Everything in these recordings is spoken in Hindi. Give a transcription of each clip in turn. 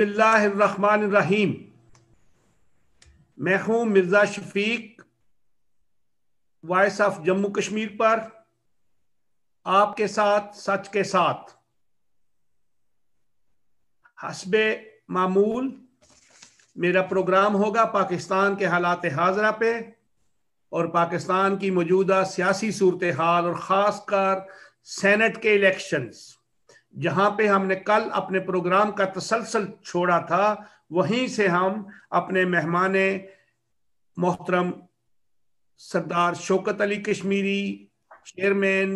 रहीम मैं हूं मिर्जा शफीक वॉइस ऑफ जम्मू कश्मीर पर आपके साथ सच के साथ हसब मामूल मेरा प्रोग्राम होगा पाकिस्तान के हालात हाजरा पे और पाकिस्तान की मौजूदा सियासी सूरत हाल और खासकर सेनेट के इलेक्शंस जहां पे हमने कल अपने प्रोग्राम का तसलसल छोड़ा था वहीं से हम अपने मेहमान मोहतरम Sardar Shaukat Ali Kashmiri chairman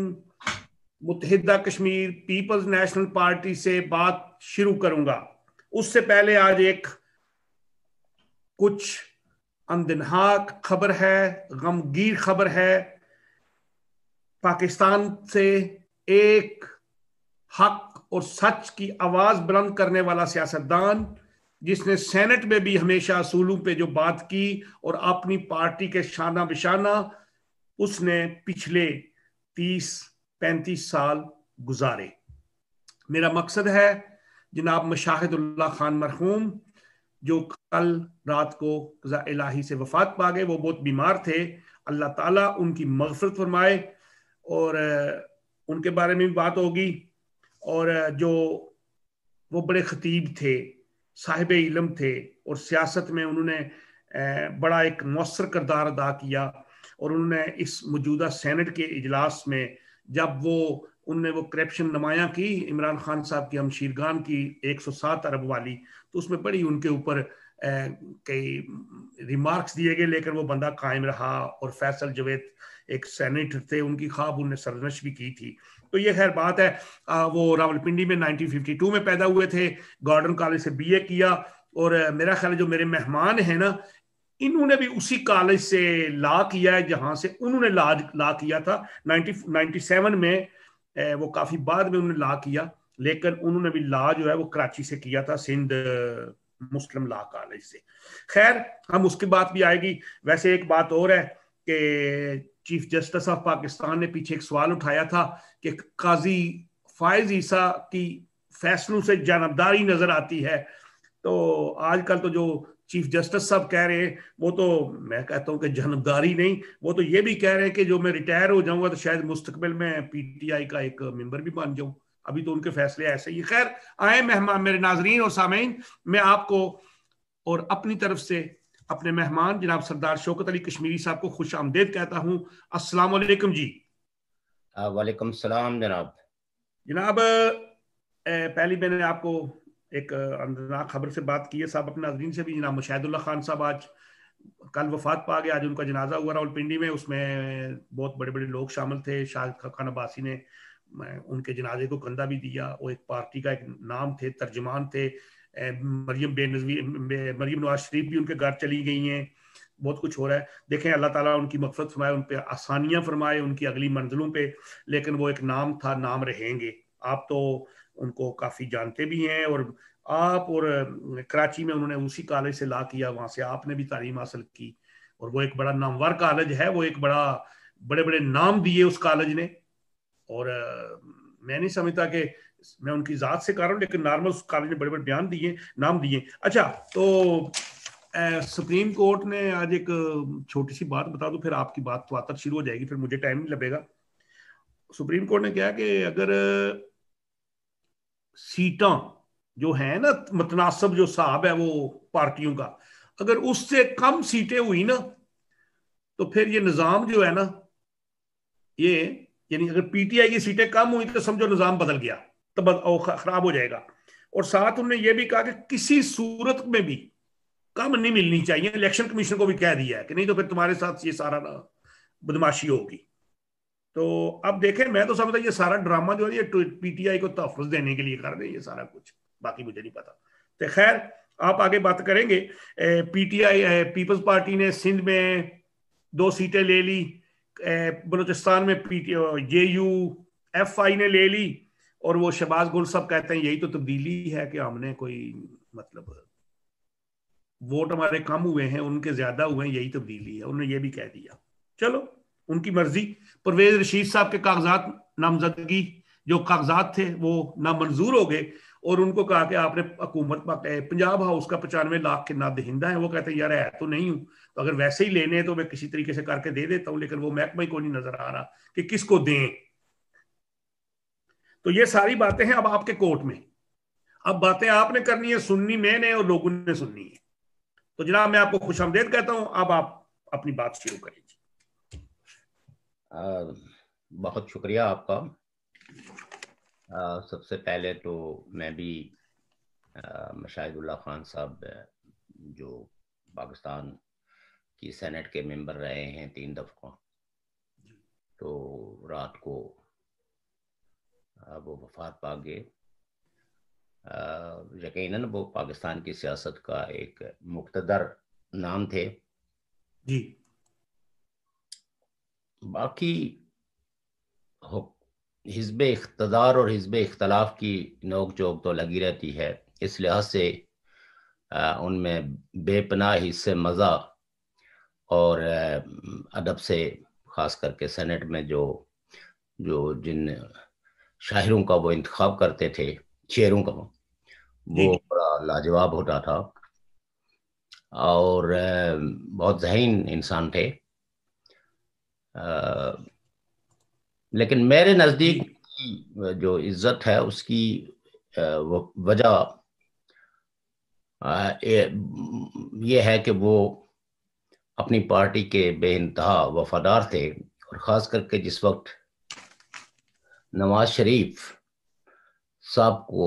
Muttahida Kashmir Peoples National Party से बात शुरू करूंगा उससे पहले आज एक कुछ अनदिनहाक खबर है गमगीर खबर है पाकिस्तान से एक हक और सच की आवाज बुलंद करने वाला सियासतदान जिसने सेनेट में भी हमेशा असूलों पे जो बात की और अपनी पार्टी के शाना बिशाना उसने पिछले तीस पैंतीस साल गुजारे मेरा मकसद है जनाब मशाहिदुल्ला खान मरहूम जो कल रात को इलाही से वफात पा गए वो बहुत बीमार थे अल्लाह ताला उनकी मगफरत फरमाए और उनके बारे में भी बात होगी और जो वो बड़े खतीब थे साहिब इलम थे और सियासत में उन्होंने बड़ा एक मौसर करदार अदा किया और उन्होंने इस मौजूदा सैनट के इजलास में जब वो उनने वो करप्शन नमाया की इमरान खान साहब की हमशीरगान की 107 अरब वाली तो उसमें बड़ी उनके ऊपर कई रिमार्क्स दिए गए लेकिन वो बंदा कायम रहा और फैसल जवेद एक सैनिटर थे उनकी ख्वाब उनने सरजनश भी की थी तो ये खैर बात है आ, वो रावलपिंडी में 1952 में पैदा हुए थे गॉर्डन कॉलेज से बीए किया और मेरा ख्याल जो मेरे मेहमान हैं ना इन्होंने भी उसी कॉलेज से ला किया है जहां से उन्होंने ला ला किया था 90 97 में वो काफी बाद में उन्होंने ला किया लेकिन उन्होंने भी ला जो है वो कराची से किया था सिंध मुस्लिम ला कॉलेज से खैर हम उसकी बात भी आएगी वैसे एक बात और है कि चीफ जस्टिस ऑफ पाकिस्तान ने पीछे एक सवाल उठाया था कि काजी फायज ईसा की फैसलों से जानबदारी नजर आती है तो आजकल तो जो चीफ जस्टिस साहब कह रहे हैं वो तो मैं कहता हूँ कि जानबदारी नहीं वो तो ये भी कह रहे हैं कि जो मैं रिटायर हो जाऊंगा तो शायद मुस्तकबिल में पीटीआई का एक मेंबर भी बन जाऊं अभी तो उनके फैसले ऐसे ही खैर आए मेहमान मेरे नाजरीन और सामीन मैं आपको और अपनी तरफ से अपने मेहमान जनाब सरदार शौकत अली कश्मीरी साहब को खुश आमदेद कहता हूँ अस्सलाम वालेकुम जी वालेकुम सलाम जनाब जनाब पहली मैंने आपको एक अंदनाक खबर से बात की है साहब अपने नाजरीन से भी जनाब मुशाहदुल्ला खान साहब आज कल वफात पा गया आज उनका जनाजा हुआ रावलपिंडी में उसमें बहुत बड़े बड़े लोग शामिल थे शाह खान अब्बासी ने उनके जनाजे को कंधा भी दिया वो एक पार्टी का एक नाम थे तर्जमान थे मरियम बेनजवी मरियम नवाज शरीफ भी उनके घर चली गई हैं बहुत कुछ हो रहा है देखें अल्लाह ताला उनकी मफरत फरमाए उन पर आसानियाँ फरमाए उनकी अगली मंजिलों पे लेकिन वो एक नाम था नाम रहेंगे आप तो उनको काफ़ी जानते भी हैं और आप और कराची में उन्होंने उसी कॉलेज से ला किया वहाँ से आपने भी तालीम हासिल की और वो एक बड़ा नामवर कॉलेज है वो एक बड़ा बड़े बड़े नाम दिए उस कॉलेज ने और मैं नहीं समझता कि मैं उनकी जात से कर रहा हूँ लेकिन नॉर्मल कॉलेज ने बड़े बड़े बयान दिए नाम दिए अच्छा तो सुप्रीम कोर्ट ने आज एक छोटी सी बात बता दो फिर आपकी बात वातर तो शुरू हो जाएगी फिर मुझे टाइम नहीं लगेगा सुप्रीम कोर्ट ने कहा कि अगर सीटा जो है ना मतनासब जो साहब है वो पार्टियों का अगर उससे कम सीटें हुई ना तो फिर ये निज़ाम जो है ना ये यानी अगर पीटीआई की सीटें कम हुई तो समझो निज़ाम बदल गया तब खराब हो जाएगा और साथ उन्होंने ये भी कहा कि किसी सूरत में भी कम नहीं मिलनी चाहिए इलेक्शन कमीशन को भी कह दिया है कि नहीं तो फिर तुम्हारे साथ ये सारा ना बदमाशी होगी तो अब देखें मैं तो समझता ये सारा ड्रामा जो है ये पीटीआई को तहफ़ देने के लिए कर रहे हैं ये सारा कुछ बाकी मुझे नहीं पता तो खैर आप आगे बात करेंगे पीटीआई पीपल्स पार्टी ने सिंध में दो सीटें ले ली बलोचिस्तान में PT J U F I ने ले ली और वो शबाज गुल सब कहते हैं यही तो तब्दीली है कि हमने कोई मतलब वोट हमारे कम हुए हैं उनके ज्यादा हुए हैं यही तब्दीली है उन्होंने ये भी कह दिया चलो उनकी मर्जी परवेज रशीद साहब के कागजात नामजदगी जो कागजात थे वो नामंजूर हो गए और उनको कहा कि आपने हुकूमत पंजाब हाउस का पचानवे लाख के दहिंदा है वो कहते हैं यार है तो नहीं हूं तो अगर वैसे ही लेने हैं तो मैं किसी तरीके से करके दे देता हूँ लेकिन वो महकमा ही को नहीं नजर आ रहा कि किसको दें तो ये सारी बातें हैं अब आपके कोर्ट में अब बातें आपने करनी है सुननी मैंने और लोगों ने सुननी है तो जनाब मैं आपको खुश आमदेद कहता हूं अब आप अपनी बात शुरू करें बहुत शुक्रिया आपका आ, सबसे पहले तो मैं भी मशाहिदुल्ला खान साहब जो पाकिस्तान की सेनेट के मेंबर रहे हैं तीन दफ़ों तो रात को वो वफात पा गए यकीन वो पाकिस्तान की सियासत का एक मुख्तदर नाम थे जी बाकी हिजब इकतदार और हिजब इख्तलाफ की नोक चोक तो लगी रहती है इस लिहाज से उनमें बेपनाह हिस्से मज़ा और अदब से ख़ास करके सेनेट में जो जो जिन शायरों का वो इंतखब करते थे शेरों का वो बड़ा लाजवाब होता था और बहुत जहन इंसान थे आ, लेकिन मेरे नज़दीक जो इज्जत है उसकी वजह ये है कि वो अपनी पार्टी के बेानतहा वफादार थे और ख़ास करके जिस वक्त नवाज शरीफ साहब को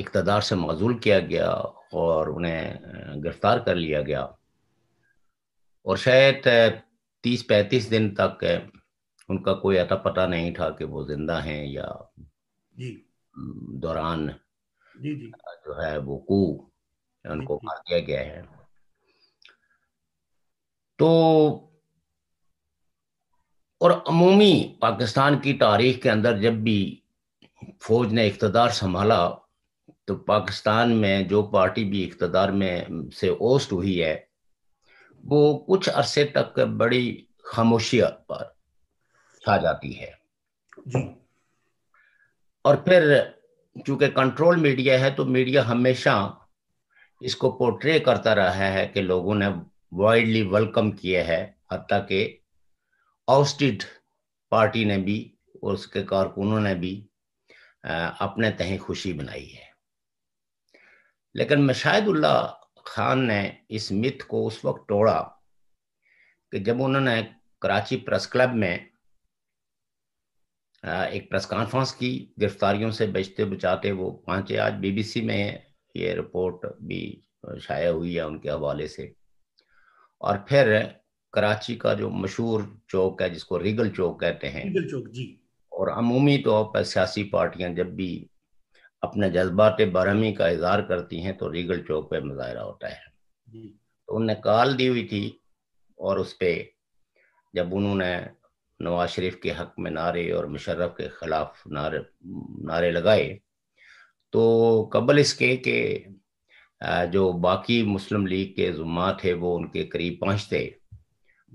इकतदार से मजूल किया गया और उन्हें गिरफ्तार कर लिया गया और शायद तीस पैंतीस दिन तक उनका कोई अता पता नहीं था कि वो जिंदा हैं या जी। दौरान जी जी। जो है कु उनको मार दिया गया है तो और अमूमी पाकिस्तान की तारीख के अंदर जब भी फौज ने इकतदार संभाला तो पाकिस्तान में जो पार्टी भी इकतदार में से ओस्ट हुई है वो कुछ अरसे तक बड़ी खामोशी पर छा जाती है जी और फिर चूंकि कंट्रोल मीडिया है तो मीडिया हमेशा इसको पोर्ट्रे करता रहा है कि लोगों ने वाइडली वेलकम किया है हती के ऑस्टिड पार्टी ने भी और उसके कारकुनों ने भी अपने तहे खुशी बनाई है लेकिन मशाहिदुल्ला खान ने इस मिथ को उस वक्त तोड़ा कि जब उन्होंने कराची प्रेस क्लब में एक प्रेस कॉन्फ्रेंस की गिरफ्तारियों से बचते बचाते वो पहुंचे आज बीबीसी में ये रिपोर्ट भी शाया हुई है उनके हवाले से और फिर कराची का जो मशहूर चौक है जिसको रीगल चौक कहते हैं रीगल चौक जी और अमूमी तौर पर सियासी पार्टियां जब भी अपने जज्बात बरहमी का इजहार करती हैं तो रीगल चौक पे मुजाहरा होता है तो उनने कॉल दी हुई थी और उस पर जब उन्होंने नवाज शरीफ के हक में नारे और मुशर्रफ के खिलाफ नारे नारे लगाए तो कबल इसके के जो बाकी मुस्लिम लीग के जुम्मा थे वो उनके करीब पहुंचते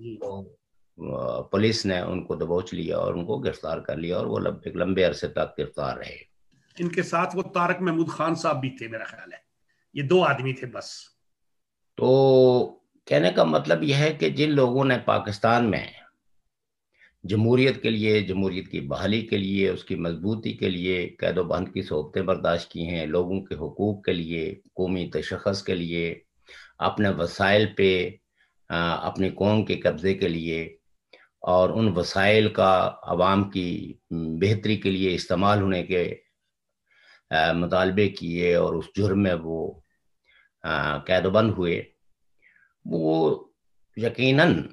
तो पुलिस ने उनको दबोच लिया और उनको गिरफ्तार कर लिया और वो लंबे लंबे अरसे तक गिरफ्तार रहे इनके साथ वो तारक महमूद खान साहब भी थे मेरा ख्याल है ये दो आदमी थे बस तो कहने का मतलब यह है कि जिन लोगों ने पाकिस्तान में जमहूरीत के लिए जमहूरीत की बहाली के लिए उसकी मजबूती के लिए कैद बंद की सहूबतें बर्दाश्त की हैं लोगों के हकूक़ के लिए कौमी तशखस के लिए अपने वसाइल पे अपने कौम के कब्ज़े के लिए और उन वसाइल का आवाम की बेहतरी के लिए इस्तेमाल होने के मुतालबे किए और उस जुर्म में वो कैदबंद हुए वो यकीनन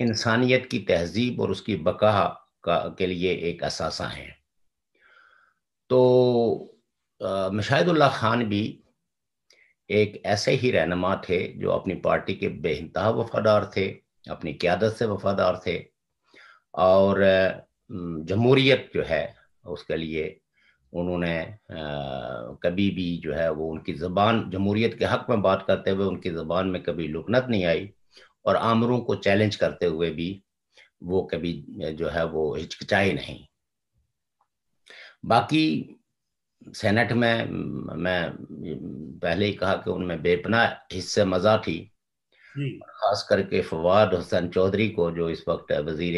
इंसानियत की तहजीब और उसकी बका का के लिए एक असासा है तो मशाहिदुल्ला ख़ान भी एक ऐसे ही रहनमा थे जो अपनी पार्टी के बेानतहा वफादार थे अपनी क्यादत से वफादार थे और जमहूरीत जो है उसके लिए उन्होंने कभी भी जो है वो उनकी ज़बान जमहूरीत के हक़ में बात करते हुए उनकी ज़बान में कभी लुकनत नहीं आई और आमरों को चैलेंज करते हुए भी वो कभी जो है वो हिचकिचाए नहीं बाकी सेनेट में मैं पहले ही कहा कि उनमें बेपना हिस्से मजा थी खास करके फवाद हुसैन चौधरी को जो इस वक्त वजीर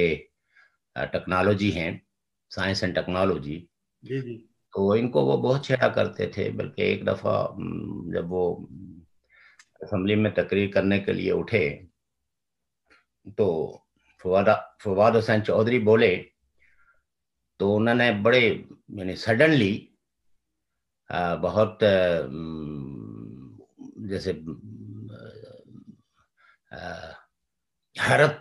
टेक्नोलॉजी हैं साइंस एंड टेक्नोलॉजी तो इनको वो बहुत छेड़ा करते थे बल्कि एक दफ़ा जब वो असम्बली में तकरीर करने के लिए उठे तो फवाद फवाद हुसैन चौधरी बोले तो उन्होंने बड़े यानी सडनली बहुत जैसे हैरत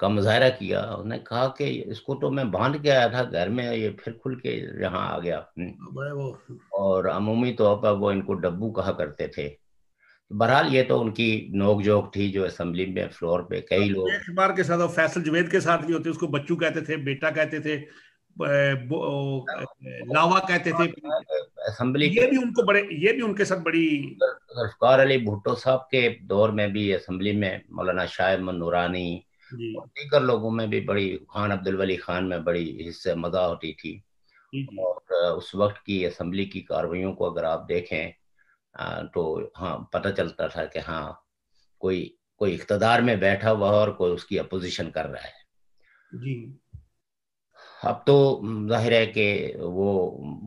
का मुजाहरा किया उन्होंने कहा कि इसको तो मैं बांध के आया था घर में ये फिर खुल के यहाँ आ गया हम्म। और अमूमी तौर पर वो इनको डब्बू कहा करते थे बहरहाल ये तो उनकी नोक जोक थी जो असेंबली में फ्लोर पे कई लोग के साथ और फैसल जुवेद के साथ भी होते उसको बच्चू कहते थे बेटा कहते थे हाँ। लावा कहते थे असम्बली ये भी उनको बड़े ये भी उनके साथ बड़ी जुल्फकार अली भुट्टो साहब के दौर में भी असम्बली में मौलाना शाह मनूरानी दीगर लोगों में भी बड़ी खान अब्दुल वली खान में बड़ी हिस्से मजा होती थी और उस वक्त की असम्बली की कार्रवाई को अगर आप देखें तो हाँ पता चलता था कि हाँ कोई कोई इकतदार में बैठा हुआ और कोई उसकी अपोजिशन कर रहा है जी अब तो जाहिर है कि वो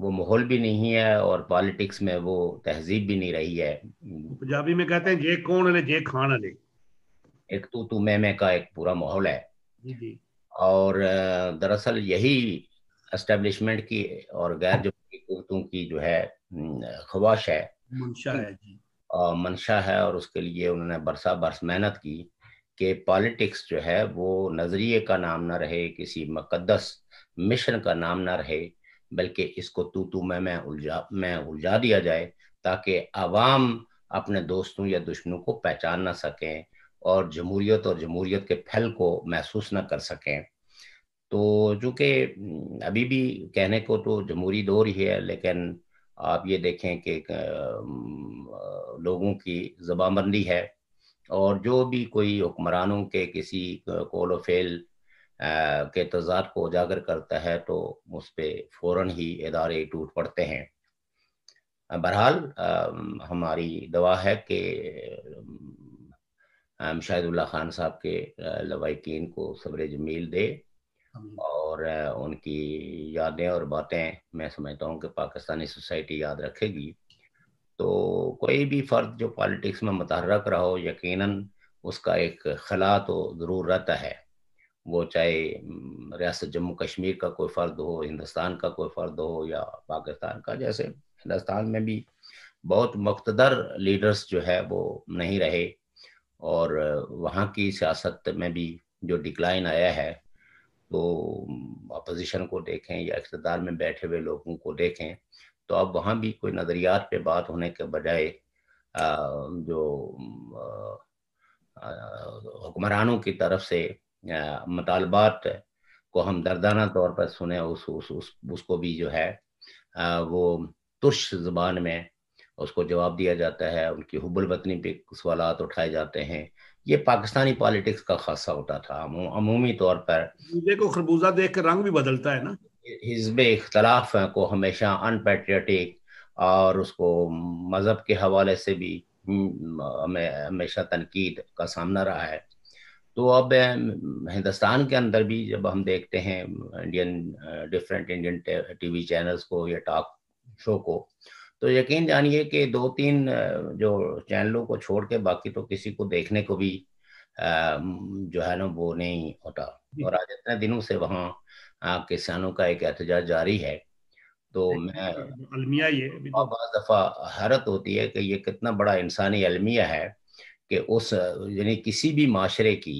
वो माहौल भी नहीं है और पॉलिटिक्स में वो तहजीब भी नहीं रही है पंजाबी में कहते हैं जे कौन ने जे खान ने एक तो तू मैं मैं का एक पूरा माहौल है जी और दरअसल यही एस्टेब्लिशमेंट की और गैर हाँ। जमहूरी की जो है ख्वाहिश है मंशा है जी और मंशा है और उसके लिए उन्होंने बरसा बरस मेहनत की कि पॉलिटिक्स जो है वो नज़रिए का नाम ना रहे किसी मुकदस मिशन का नाम ना रहे बल्कि इसको तू तू मैं मैं उलझा मैं उलझा दिया जाए ताकि आवाम अपने दोस्तों या दुश्मनों को पहचान ना सकें और जमहूरियत और जमहूरियत के फल को महसूस ना कर सकें तो चूँकि हम्म, अभी भी कहने को तो जमहूरी दौर ही है लेकिन आप ये देखें कि हम्म, लोगों की जबाबंदी है और जो भी कोई हुक्मरानों के किसी कोलोफेल फेल के तजाद को उजागर करता है तो उस पर फ़ौर ही इदारे टूट पड़ते हैं बहरहाल हमारी दवा है कि शाहिदुल्ला खान साहब के लवाकिन को सब्र जमील दे और उनकी यादें और बातें मैं समझता हूँ कि पाकिस्तानी सोसाइटी याद रखेगी तो कोई भी फ़र्द जो पॉलिटिक्स में मतहरक रहा हो यकीनन उसका एक खला तो ज़रूर रहता है वो चाहे रियासत जम्मू कश्मीर का कोई फ़र्द हो हिंदुस्तान का कोई फ़र्द हो या पाकिस्तान का जैसे हिंदुस्तान में भी बहुत मकतदर लीडर्स जो है वो नहीं रहे और वहाँ की सियासत में भी जो डिक्लाइन आया है तो अपोजिशन को देखें या इकतदार में बैठे हुए लोगों को देखें तो अब वहाँ भी कोई नज़रियात पे बात होने के बजाय जो हुक्मरानों की तरफ से मुतालबात को हम दर्दाना तौर पर सुने उस, उस, उस उसको भी जो है वो तुश ज़बान में उसको जवाब दिया जाता है उनकी हुबुल वतनी पे सवाल उठाए जाते हैं ये पाकिस्तानी पॉलिटिक्स का खासा होता था अमूमी तौर पर को खरबूजा देख कर रंग भी बदलता है ना हिजब इख्तलाफ को हमेशा अनपेट्रियाटिक और उसको मज़हब के हवाले से भी हम्म, हमें हमेशा तनकीद का सामना रहा है तो अब हिंदुस्तान के अंदर भी जब हम देखते हैं Indian different Indian TV channels को या टॉक शो को तो यकीन जानिए कि दो तीन जो चैनलों को छोड़ के बाकी तो किसी को देखने को भी जो है ना वो नहीं होता और आज इतने दिनों से वहाँ किसानों का एक एहतजाज जारी है तो मैं अलमिया ये बहुत दफ़ा हैरत होती है कि ये कितना बड़ा इंसानी अलमिया है कि उस यानी किसी भी माशरे की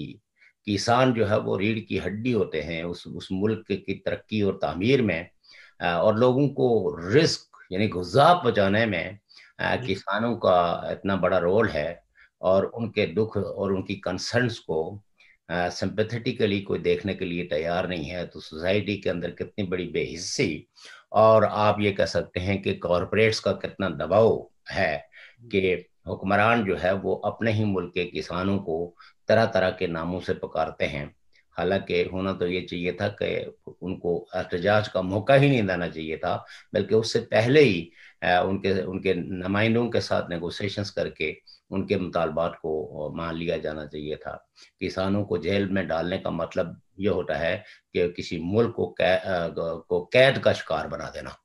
किसान जो है वो रीढ़ की हड्डी होते हैं उस उस मुल्क की तरक्की और तामीर में और लोगों को रिस्क यानी गुजा पहुँचाने में किसानों का इतना बड़ा रोल है और उनके दुख और उनकी कंसर्न्स को सिंपथेटिकली कोई देखने के लिए तैयार नहीं है तो सोसाइटी के अंदर कितनी बड़ी बेहिस्सी और आप ये कह सकते हैं कि कॉरपोरेट्स का कितना दबाव है कि हुक्मरान जो है वो अपने ही मुल्क के किसानों को तरह तरह के नामों से पुकारते हैं हालांकि होना तो ये चाहिए था कि उनको एहतजाज का मौका ही नहीं देना चाहिए था बल्कि उससे पहले ही उनके उनके नुमाइंदों के साथ नेगोशिएशंस करके उनके मुतालबात को मान लिया जाना चाहिए था किसानों को जेल में डालने का मतलब ये होता है कि किसी मुल्क को कै, को कैद का शिकार बना देना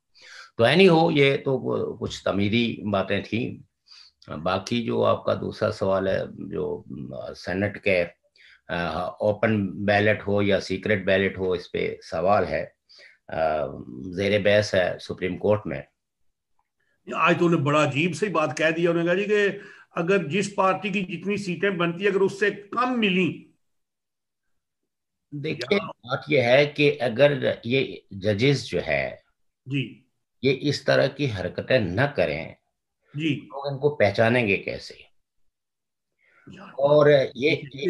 तो एनी हो ये तो कुछ तमीरी बातें थी बाकी जो आपका दूसरा सवाल है जो सेनेट के ओपन बैलेट हो या सीक्रेट बैलेट हो इस पे सवाल है जेर बहस है सुप्रीम कोर्ट में आज तो उन्हें बड़ा अजीब सी बात कह दी उन्होंने कहा जी कि अगर जिस पार्टी की जितनी सीटें बनती है अगर उससे कम मिली देखिए बात यह है कि अगर ये जजेस जो है जी ये इस तरह की हरकतें न करें जी लोग इनको पहचानेंगे कैसे और ये ये,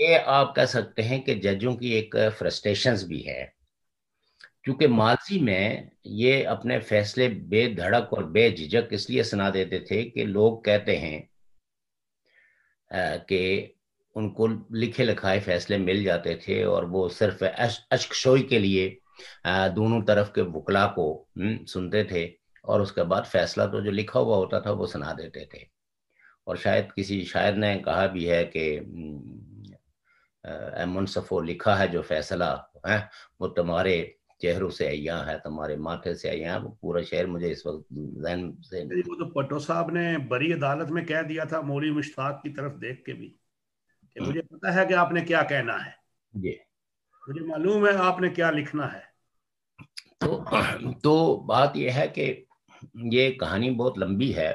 ये आप कह सकते हैं कि जजों की एक फ्रस्ट्रेशन भी है क्योंकि माजी में ये अपने फैसले बेधड़क और बेझिझक इसलिए सुना देते थे कि लोग कहते हैं कि उनको लिखे लिखाए फैसले मिल जाते थे और वो सिर्फ अश्कशोई के लिए दोनों तरफ के वकला को हम्म, सुनते थे और उसके बाद फैसला तो जो लिखा हुआ होता था वो सुना देते थे और शायद किसी शायर ने कहा भी है कि सफो लिखा है जो फैसला है वो तुम्हारे चेहरों से आया है तुम्हारे माथे से आया है वो पूरा शहर मुझे इस वक्त जहन से वो तो पटो साहब ने बड़ी अदालत में कह दिया था मौली मुश्ताक की तरफ देख के भी कि मुझे हम्म। पता है कि आपने क्या कहना है जी मुझे मालूम है आपने क्या लिखना है तो तो बात यह है कि ये कहानी बहुत लंबी है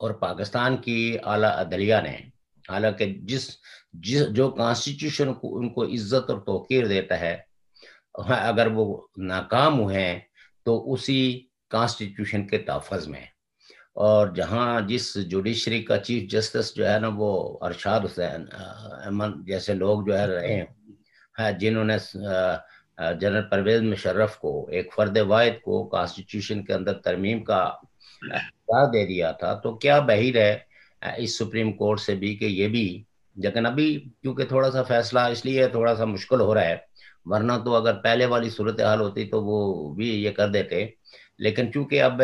और पाकिस्तान की आला अदलिया ने हालांकि जिस जिस जो कॉन्स्टिट्यूशन को उनको इज्जत और तोकीर देता है अगर वो नाकाम हुए हैं तो उसी कॉन्स्टिट्यूशन के तहफ़ में और जहाँ जिस जुडिशरी का चीफ जस्टिस जो है ना वो अरशाद हुसैन अहमद जैसे लोग जो है रहे हैं जिन्होंने जनरल परवेज मुशर्रफ को एक फर्द वायद को कॉन्स्टिट्यूशन के अंदर तरमीम का दे दिया था तो क्या बहिर है इस सुप्रीम कोर्ट से भी कि ये भी लेकिन अभी क्योंकि थोड़ा सा फैसला इसलिए थोड़ा सा मुश्किल हो रहा है वरना तो अगर पहले वाली सूरत हाल होती तो वो भी ये कर देते लेकिन चूंकि अब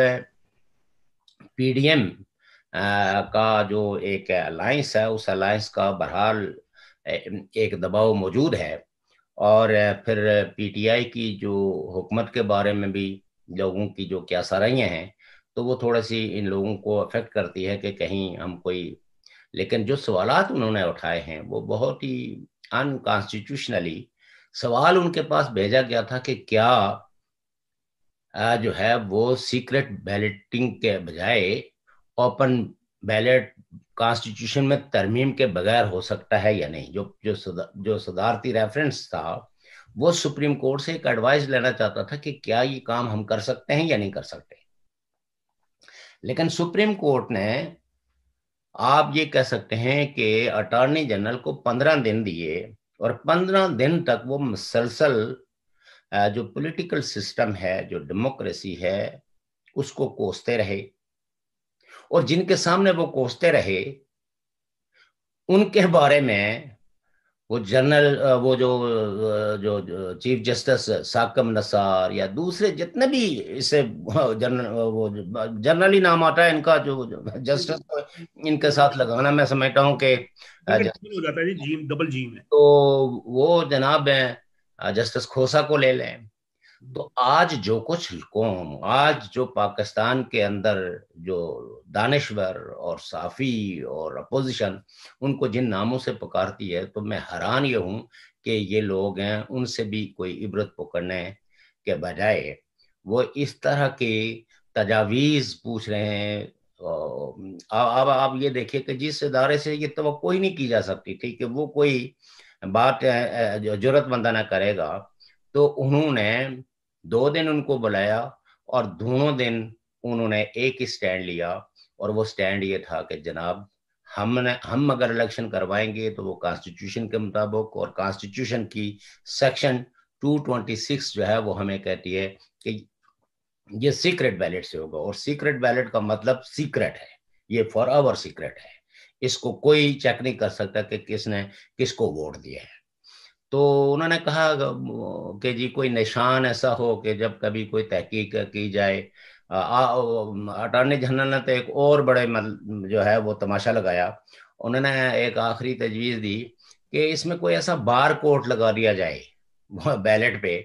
पीडीएम का जो एक अलायंस है उस अलायंस का बहरहाल एक दबाव मौजूद है और फिर पीटीआई की जो हुकूमत के बारे में भी लोगों की जो क्या सराइयाँ हैं तो वो थोड़ा सी इन लोगों को अफेक्ट करती है कि कहीं हम कोई लेकिन जो सवाल उन्होंने उठाए हैं वो बहुत ही अनकॉन्स्टिट्यूशनली सवाल उनके पास भेजा गया था कि क्या जो है वो सीक्रेट बैलेटिंग के बजाय ओपन बैलेट कॉन्स्टिट्यूशन में तरमीम के बगैर हो सकता है या नहीं जो जो सदा, जो सदारती रेफरेंस था वो सुप्रीम कोर्ट से एक एडवाइस लेना चाहता था कि क्या ये काम हम कर सकते हैं या नहीं कर सकते लेकिन सुप्रीम कोर्ट ने आप ये कह सकते हैं कि अटॉर्नी जनरल को पंद्रह दिन दिए और पंद्रह दिन तक वो मुसलसल जो पॉलिटिकल सिस्टम है जो डेमोक्रेसी है उसको कोसते रहे और जिनके सामने वो कोसते रहे उनके बारे में वो जनरल वो जो जो, चीफ जस्टिस साकम नसार या दूसरे जितने भी इसे जनरल वो जनरली नाम आता है इनका जो, जस्टिस इनके साथ लगाना मैं समझता हूँ कि अच्छा तो वो जनाब जस्टिस खोसा को ले लें तो आज जो कुछ कौम आज जो पाकिस्तान के अंदर जो दानश्वर और साफ़ी और अपोजिशन उनको जिन नामों से पुकारती है तो मैं हैरान ये हूँ कि ये लोग हैं उनसे भी कोई इबरत पकड़ने के बजाय वो इस तरह के तजावीज़ पूछ रहे हैं अब आप ये देखिए कि जिस इदारे से ये तो ही नहीं की जा सकती थी कि वो कोई बात जरूरतमंदा ना करेगा तो उन्होंने दो दिन उनको बुलाया और दोनों दिन उन्होंने एक ही स्टैंड लिया और वो स्टैंड ये था कि जनाब हमने हम अगर इलेक्शन करवाएंगे तो वो कॉन्स्टिट्यूशन के मुताबिक और कॉन्स्टिट्यूशन की सेक्शन 226 जो है वो हमें कहती है कि ये सीक्रेट बैलेट से होगा और सीक्रेट बैलेट का मतलब सीक्रेट है ये फॉर आवर सीक्रेट है इसको कोई चेक नहीं कर सकता कि किसने किसको वोट दिया है तो उन्होंने कहा कि जी कोई निशान ऐसा हो कि जब कभी कोई तहकीक की जाए अटॉर्नी जनरल ने तो एक और बड़े मल, जो है वो तमाशा लगाया उन्होंने एक आखिरी तजवीज़ दी कि इसमें कोई ऐसा बार कोट लगा दिया जाए बैलेट पे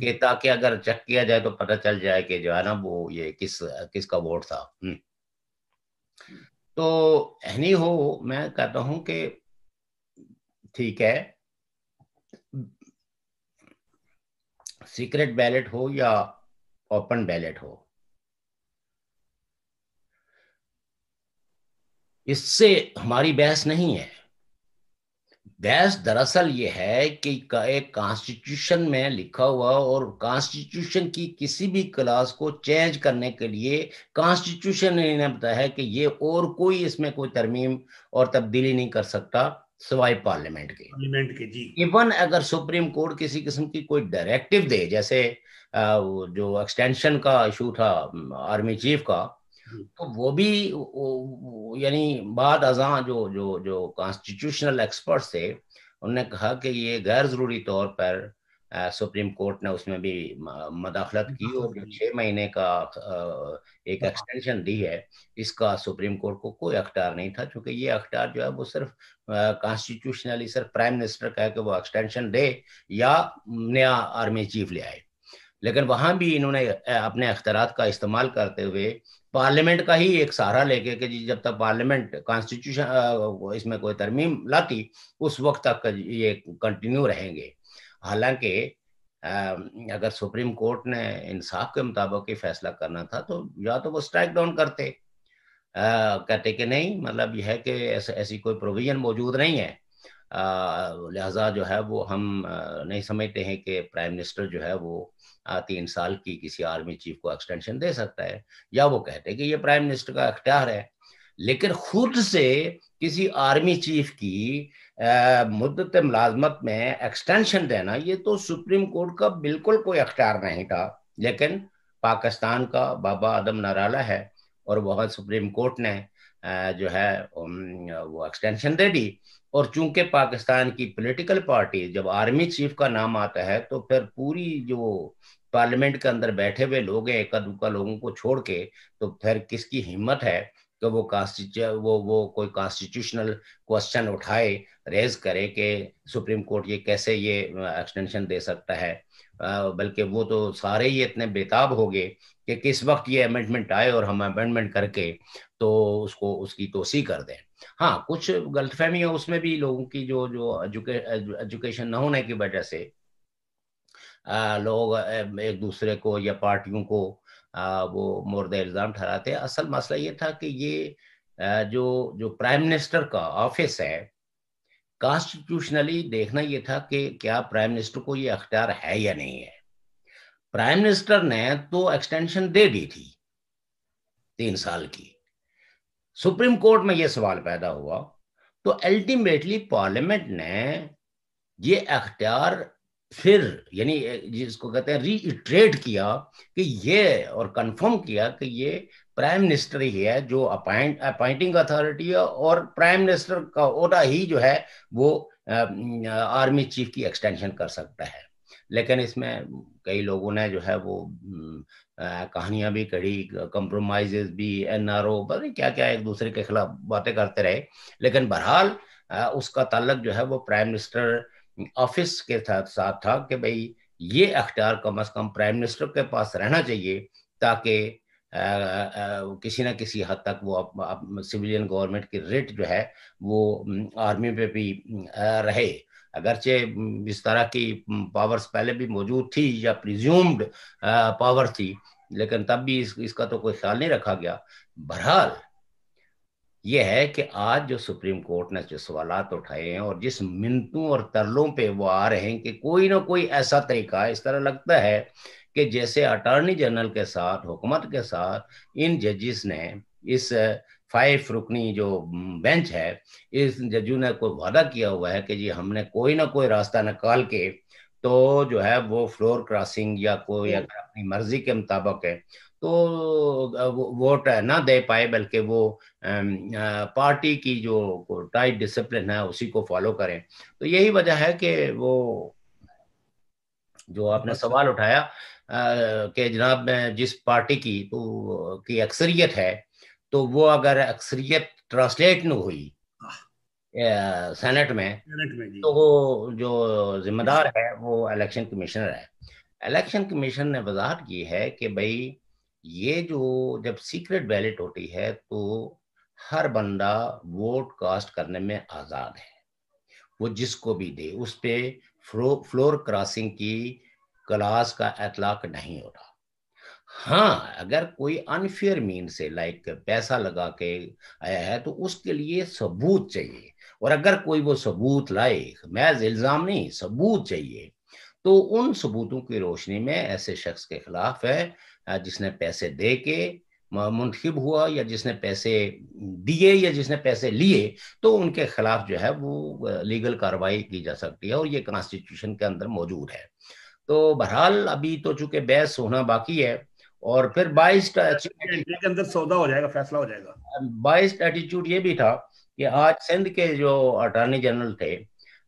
कि ताकि अगर चेक किया जाए तो पता चल जाए कि जो है ना वो ये किस किसका वोट था हम्म। तो एनी हो मैं कहता हूं कि ठीक है सीक्रेट बैलेट हो या ओपन बैलेट हो इससे हमारी बहस नहीं है बहस दरअसल ये है कि एक कॉन्स्टिट्यूशन में लिखा हुआ और कॉन्स्टिट्यूशन की किसी भी क्लास को चेंज करने के लिए कॉन्स्टिट्यूशन ने बताया कि ये और कोई इसमें कोई तरमीम और तब्दीली नहीं कर सकता सिवाय पार्लियामेंट के पार्लियामेंट के जी इवन अगर सुप्रीम कोर्ट किसी किस्म की कोई डायरेक्टिव दे जैसे जो एक्सटेंशन का इशू था आर्मी चीफ का तो वो भी यानी बाद अजा जो जो जो कॉन्स्टिट्यूशनल एक्सपर्ट थे उन्होंने कहा कि ये गैर जरूरी तौर पर सुप्रीम कोर्ट ने उसमें भी मदाखलत की और जो छह महीने का एक हाँ। एक्सटेंशन दी है इसका सुप्रीम कोर्ट को कोई अख्तियार नहीं था क्योंकि ये अख्तियार जो है वो सिर्फ कॉन्स्टिट्यूशनली सिर्फ प्राइम मिनिस्टर का है कि वो एक्सटेंशन दे या नया आर्मी चीफ ले आए लेकिन वहां भी इन्होंने अपने अख्तियार का इस्तेमाल करते हुए पार्लियामेंट का ही एक सहारा लेके कि जी जब तक पार्लियामेंट कॉन्स्टिट्यूशन इसमें कोई तरमीम लाती उस वक्त तक ये कंटिन्यू रहेंगे हालांकि अगर सुप्रीम कोर्ट ने इंसाफ के मुताबिक ही फैसला करना था तो या तो वो स्ट्राइक डाउन करते आ, कहते कि नहीं मतलब यह है कि ऐस, ऐसी कोई प्रोविजन मौजूद नहीं है लिहाजा जो है वो हम नहीं समझते हैं कि प्राइम मिनिस्टर जो है वो तीन साल की किसी आर्मी चीफ को एक्सटेंशन दे सकता है या वो कहते कि ये प्राइम मिनिस्टर का अख्तियार है लेकिन खुद से किसी आर्मी चीफ की मुद्दत मुलाजमत में एक्सटेंशन देना ये तो सुप्रीम कोर्ट का बिल्कुल कोई अख्तियार नहीं था लेकिन पाकिस्तान का बाबा आदम नराला है और वहाँ सुप्रीम कोर्ट ने जो है वो एक्सटेंशन दे दी और चूंकि पाकिस्तान की पॉलिटिकल पार्टी जब आर्मी चीफ का नाम आता है तो फिर पूरी जो पार्लियामेंट के अंदर बैठे हुए लोग हैं एक दुक्का लोगों को छोड़ के तो फिर किसकी हिम्मत है तो वो वो वो कोई कॉन्स्टिट्यूशनल क्वेश्चन उठाए रेज करे कि सुप्रीम कोर्ट ये कैसे ये एक्सटेंशन दे सकता है बल्कि वो तो सारे ही इतने बेताब हो गए कि किस वक्त ये अमेंडमेंट आए और हम अमेंडमेंट करके तो उसको उसकी तोसी कर दें हाँ कुछ गलतफहमी है उसमें भी लोगों की जो जो एजुके, एजुकेशन ना होने की वजह से आ, लोग एक दूसरे को या पार्टियों को वो मोरद इल्ज़ाम ठहराते हैं असल मसला ये था कि ये जो जो प्राइम मिनिस्टर का ऑफिस है कॉन्स्टिट्यूशनली देखना ये था कि क्या प्राइम मिनिस्टर को ये अख्तियार है या नहीं है प्राइम मिनिस्टर ने तो एक्सटेंशन दे दी थी तीन साल की सुप्रीम कोर्ट में यह सवाल पैदा हुआ तो अल्टीमेटली पार्लियामेंट ने ये अख्तियार फिर यानी जिसको कहते हैं रीइट्रेट किया कि ये और कंफर्म किया कि ये प्राइम मिनिस्टर ही है जो अपॉइंट अपॉइंटिंग अथॉरिटी है और प्राइम मिनिस्टर का ओटा ही जो है वो आर्मी चीफ की एक्सटेंशन कर सकता है लेकिन इसमें कई लोगों ने जो है वो कहानियां भी कड़ी कंप्रोमाइजेज भी एन आर ओ क्या क्या एक दूसरे के खिलाफ बातें करते रहे लेकिन बहरहाल उसका ताल्लक जो है वो प्राइम मिनिस्टर ऑफिस के साथ साथ था कि भाई ये अख्तियार कम अज कम प्राइम मिनिस्टर के पास रहना चाहिए ताकि किसी ना किसी हद तक वो सिविलियन गवर्नमेंट की रेट जो है वो आर्मी पे भी रहे अगरचे इस तरह की पावर्स पहले भी मौजूद थी या प्रिज्यूम्ड पावर थी लेकिन तब भी इस, इसका तो कोई ख्याल नहीं रखा गया बहरहाल ये है कि आज जो सुप्रीम कोर्ट ने जो सवाल उठाए हैं और जिस मिनतों और तरलों पे वो आ रहे हैं कि कोई ना कोई ऐसा तरीका इस तरह लगता है कि जैसे अटॉर्नी जनरल के साथ हुकूमत के साथ इन जजिस ने इस फाइव रुकनी जो बेंच है इस जजू ने कोई वादा किया हुआ है कि जी हमने कोई ना कोई रास्ता निकाल के तो जो है वो फ्लोर क्रॉसिंग या कोई अगर अपनी मर्जी के मुताबिक है तो वोट ना दे पाए बल्कि वो पार्टी की जो टाइट डिसिप्लिन है उसी को फॉलो करें तो यही वजह है कि वो जो आपने अच्छा। सवाल उठाया कि जनाब जिस पार्टी की तो की अक्सरियत है तो वो अगर अक्सरियत ट्रांसलेट न हुई सेनेट में, में तो वो जो जिम्मेदार है वो इलेक्शन कमिश्नर है इलेक्शन कमीशन ने वजाहत की है कि भाई ये जो जब सीक्रेट बैलेट होती है तो हर बंदा वोट कास्ट करने में आज़ाद है वो जिसको भी दे उस पर फ्लो, फ्लोर क्रॉसिंग की क्लास का अतलाक नहीं होता हाँ अगर कोई अनफेयर मीन से लाइक पैसा लगा के आया है तो उसके लिए सबूत चाहिए और अगर कोई वो सबूत लाए महज इल्ज़ाम नहीं सबूत चाहिए तो उन सबूतों की रोशनी में ऐसे शख्स के खिलाफ है जिसने पैसे दे के मुंतब हुआ या जिसने पैसे दिए या जिसने पैसे लिए तो उनके खिलाफ जो है वो लीगल कार्रवाई की जा सकती है और ये कॉन्स्टिट्यूशन के अंदर मौजूद है तो बहरहाल अभी तो चूंकि बहस होना बाकी है और फिर बाइस के अंदर सौदा हो जाएगा फैसला हो जाएगा बाइस एटीट्यूड ये भी था कि आज सिंध के जो अटॉर्नी जनरल थे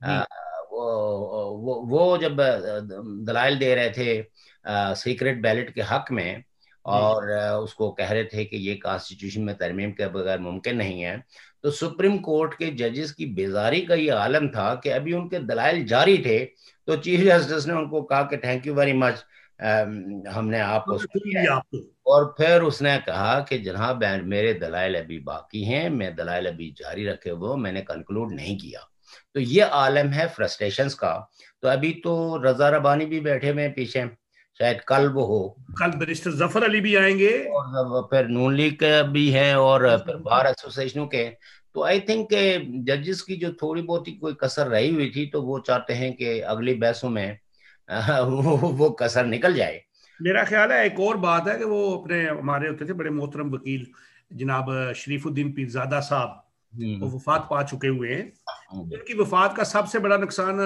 आ, वो, वो, वो जब दलाइल दे रहे थे सीक्रेट बैलेट के हक में और उसको कह रहे थे कि ये कॉन्स्टिट्यूशन में तरमीम के बगैर मुमकिन नहीं है तो सुप्रीम कोर्ट के जजेस की बेजारी का ये आलम था कि अभी उनके दलाइल जारी थे तो चीफ जस्टिस ने उनको कहा कि थैंक यू वेरी मच हमने आपको तो और फिर उसने कहा कि जनाब मेरे दलाइल अभी बाकी हैं मैं दलाइल अभी जारी रखे हुए मैंने कंक्लूड नहीं किया तो ये आलम है फ्रस्ट्रेशन का तो अभी तो रजा रबानी भी बैठे हुए पीछे शायद कल वो हो कल बैरिस्टर जफर अली भी आएंगे और फिर नून लीग के भी हैं और फिर बार एसोसिएशनों के तो आई थिंक जजेस की जो थोड़ी बहुत ही कोई कसर रही हुई थी तो वो चाहते हैं कि अगली बहसों में वो, वो कसर निकल जाए मेरा ख्याल है एक और बात है कि वो अपने हमारे होते थे बड़े मोहतरम वकील जनाब शरीफुद्दीन पीरजादा साहब हम्म। वो वफात पा चुके हुए हैं हाँ उनकी वफात का सबसे बड़ा नुकसान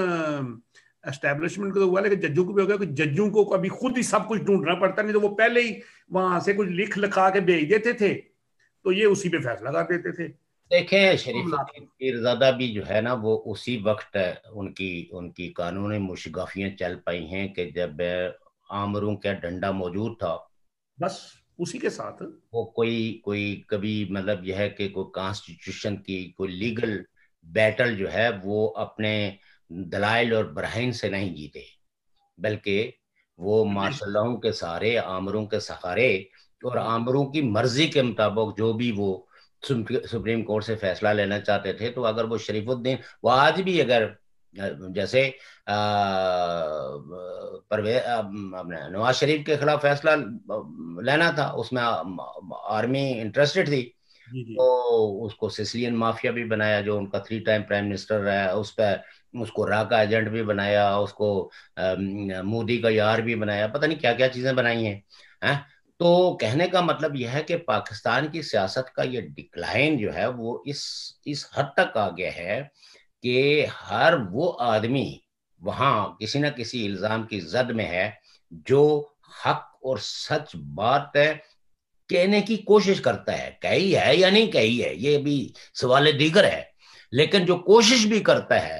एस्टेब्लिशमेंट को तो हुआ लेकिन जजों को भी हो गया कि जज्जों को अभी खुद ही सब कुछ ढूंढना पड़ता नहीं तो वो पहले ही वहां से कुछ लिख लिखा के भेज देते थे तो ये उसी पे फैसला कर देते थे देखे तो शरीफ पीरजादा भी जो है ना वो उसी वक्त उनकी उनकी कानूनी मुशगाफियाँ चल पाई हैं कि जब आमरों का डंडा मौजूद था बस उसी के साथ वो कोई कोई कभी मतलब यह है कि कोई कॉन्स्टिट्यूशन की कोई लीगल बैटल जो है वो अपने दलाइल और ब्राहन से नहीं जीते बल्कि वो मार्शलों के सहारे आमरों के सहारे और आमरों की मर्जी के मुताबिक जो भी वो सुप्रीम कोर्ट से फैसला लेना चाहते थे तो अगर वो शरीफुद्दीन वो आज भी अगर जैसे नवाज शरीफ के खिलाफ फैसला लेना था उसमें आर्मी इंटरेस्टेड थी तो उसको सिसलियन माफिया भी बनाया जो उनका थ्री टाइम प्राइम मिनिस्टर रहा उस पर उसको रा का एजेंट भी बनाया उसको मोदी का यार भी बनाया पता नहीं क्या क्या चीजें बनाई हैं हैं तो कहने का मतलब यह है कि पाकिस्तान की सियासत का ये डिक्लाइन जो है वो इस इस हद तक आ गया है कि हर वो आदमी वहाँ किसी ना किसी इल्जाम की जद में है जो हक और सच बात है कहने की कोशिश करता है कही है या नहीं कही है ये भी सवाल दीगर है लेकिन जो कोशिश भी करता है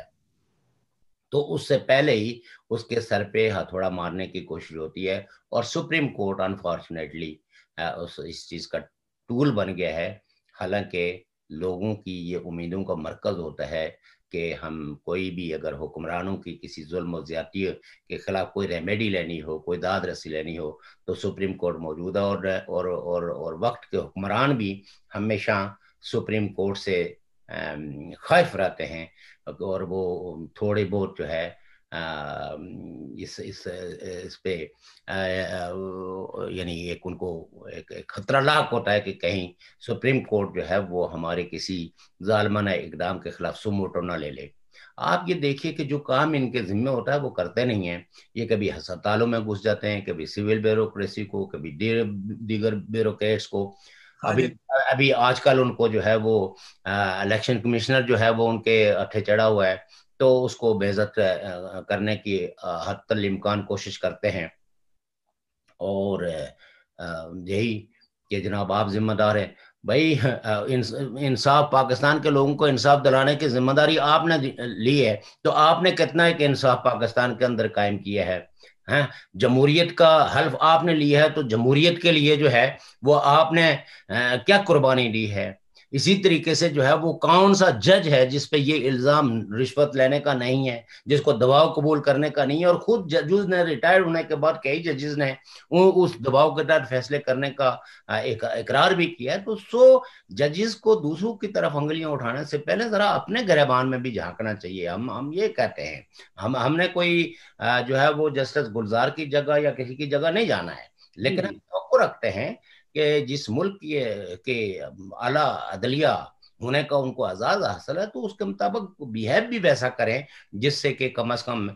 तो उससे पहले ही उसके सर पे हथौड़ा मारने की कोशिश होती है और सुप्रीम कोर्ट अनफॉर्चुनेटली उस इस चीज़ का टूल बन गया है हालांकि लोगों की ये उम्मीदों का मरकज होता है कि हम कोई भी अगर हुक्मरानों की किसी जुल्म ज़्यादती के ख़िलाफ़ कोई रेमेडी लेनी हो कोई दाद रसी लेनी हो तो सुप्रीम कोर्ट मौजूद है और और और और वक्त के हुक्मरान भी हमेशा सुप्रीम कोर्ट से खौफ रहते हैं और वो थोड़े बहुत जो है इस इस इस पे यानी एक उनको एक, खतरा लाक होता है कि कहीं सुप्रीम कोर्ट जो है वो हमारे किसी जालमाना इकदाम के खिलाफ सुमोटो ना ले ले आप ये देखिए कि जो काम इनके जिम्मे होता है वो करते नहीं हैं ये कभी हस्पतालों में घुस जाते हैं कभी सिविल ब्यूरोक्रेसी को कभी दीगर ब्यूरोक्रेट्स को हाँ अभी अभी आजकल उनको जो है वो इलेक्शन कमिश्नर जो है वो उनके अट्ठे चढ़ा हुआ है तो उसको बेजत करने की हतमकान कोशिश करते हैं और यही कि जनाब आप जिम्मेदार हैं भाई इंसाफ पाकिस्तान के लोगों को इंसाफ दिलाने की जिम्मेदारी आपने ली है तो आपने कितना एक इंसाफ पाकिस्तान के अंदर कायम किया है हैं जमहूरियत का हल्फ आपने लिया है तो जमूरीत के लिए जो है वो आपने आ, क्या कुर्बानी दी है इसी तरीके से जो है वो कौन सा जज है जिस पे ये इल्ज़ाम रिश्वत लेने का नहीं है जिसको दबाव कबूल करने का नहीं है और खुद जजेस ने रिटायर्ड होने के बाद कई जजेस ने उस दबाव के तहत फैसले करने का एक इकरार भी किया है तो सो जजेस को दूसरों की तरफ उंगलियां उठाने से पहले ज़रा अपने गरेबान में भी झांकना चाहिए हम हम ये कहते हैं हम हमने कोई जो है वो जस्टिस गुलजार की जगह या किसी की जगह नहीं जाना है लेकिन हम तो रखते हैं कि जिस मुल्क के आला अदलिया होने का उनको आज़ाद हासिल है तो उसके मुताबिक बिहेव भी वैसा करें जिससे कि कम अज़ कम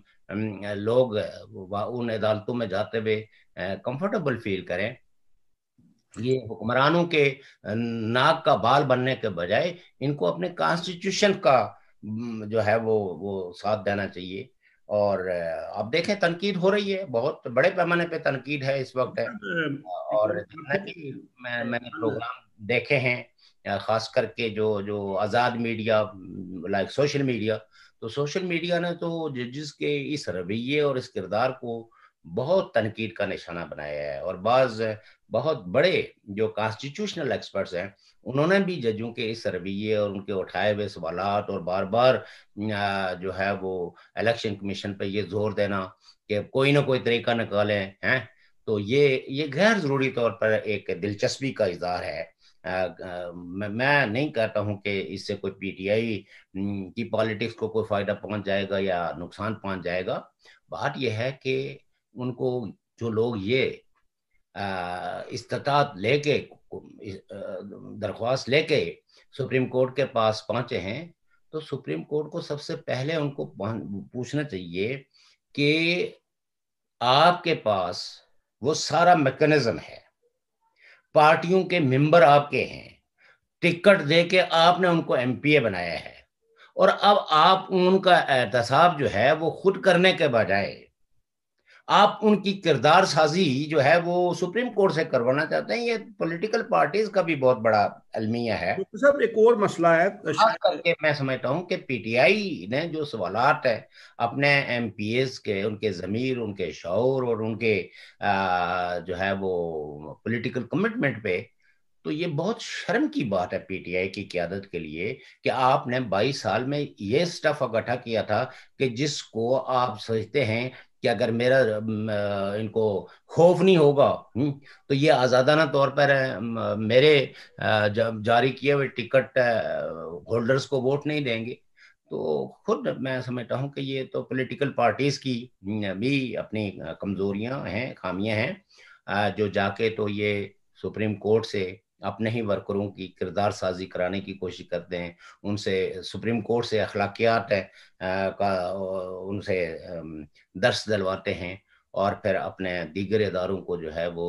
लोग उन अदालतों में जाते हुए कंफर्टेबल फील करें ये हुक्मरानों के नाक का बाल बनने के बजाय इनको अपने कॉन्स्टिट्यूशन का जो है वो वो साथ देना चाहिए और आप देखें तनकीद हो रही है बहुत बड़े पैमाने पे तनकीद है इस वक्त है और मैं, मैंने हाँ। प्रोग्राम देखे हैं खास करके जो जो आज़ाद मीडिया लाइक सोशल मीडिया तो सोशल मीडिया ने तो जजिस के इस रवैये और इस किरदार को बहुत तनकीद का निशाना बनाया है और बाज बहुत बड़े जो कॉन्स्टिट्यूशनल एक्सपर्ट्स हैं उन्होंने भी जजों के इस रवैये और उनके उठाए हुए सवाल और बार बार जो है वो इलेक्शन कमीशन पर ये जोर देना कि कोई ना कोई तरीका निकालें हैं तो ये ये गैर जरूरी तौर पर एक दिलचस्पी का इजहार है आ, आ, मैं नहीं कहता हूं कि इससे कोई पीटीआई की पॉलिटिक्स को कोई फायदा पहुंच जाएगा या नुकसान पहुंच जाएगा बात यह है कि उनको जो लोग ये इस्तात लेके दरख्वास्त लेके सुप्रीम कोर्ट के पास पहुंचे हैं तो सुप्रीम कोर्ट को सबसे पहले उनको पूछना चाहिए कि आपके पास वो सारा मैकेनिज्म है पार्टियों के मेंबर आपके हैं टिकट दे के आपने उनको एमपीए बनाया है और अब आप उनका एहतसाब जो है वो खुद करने के बजाय आप उनकी किरदार साजी जो है वो सुप्रीम कोर्ट से करवाना चाहते हैं ये पॉलिटिकल पार्टीज का भी बहुत बड़ा अलमिया है तो सब एक और मसला है खास करके मैं समझता हूँ कि पीटीआई ने जो सवाल है अपने एम के उनके ज़मीर उनके शौर और उनके आ, जो है वो पॉलिटिकल कमिटमेंट पे तो ये बहुत शर्म की बात है पीटीआई की क्यादत के लिए कि आपने 22 साल में ये स्टफ इकट्ठा किया था कि जिसको आप सोचते हैं कि अगर मेरा इनको खौफ नहीं होगा हम्म, तो ये आज़ादाना तौर पर मेरे जारी किए हुए टिकट होल्डर्स को वोट नहीं देंगे तो खुद मैं समझता हूँ कि ये तो पॉलिटिकल पार्टीज़ की भी अपनी कमजोरियां हैं खामियां हैं जो जाके तो ये सुप्रीम कोर्ट से अपने ही वर्करों की किरदार साजी कराने की कोशिश करते हैं उनसे सुप्रीम कोर्ट से अखलाकियात है, का उनसे दर्श दिलवाते हैं और फिर अपने दीगर इदारों को जो है वो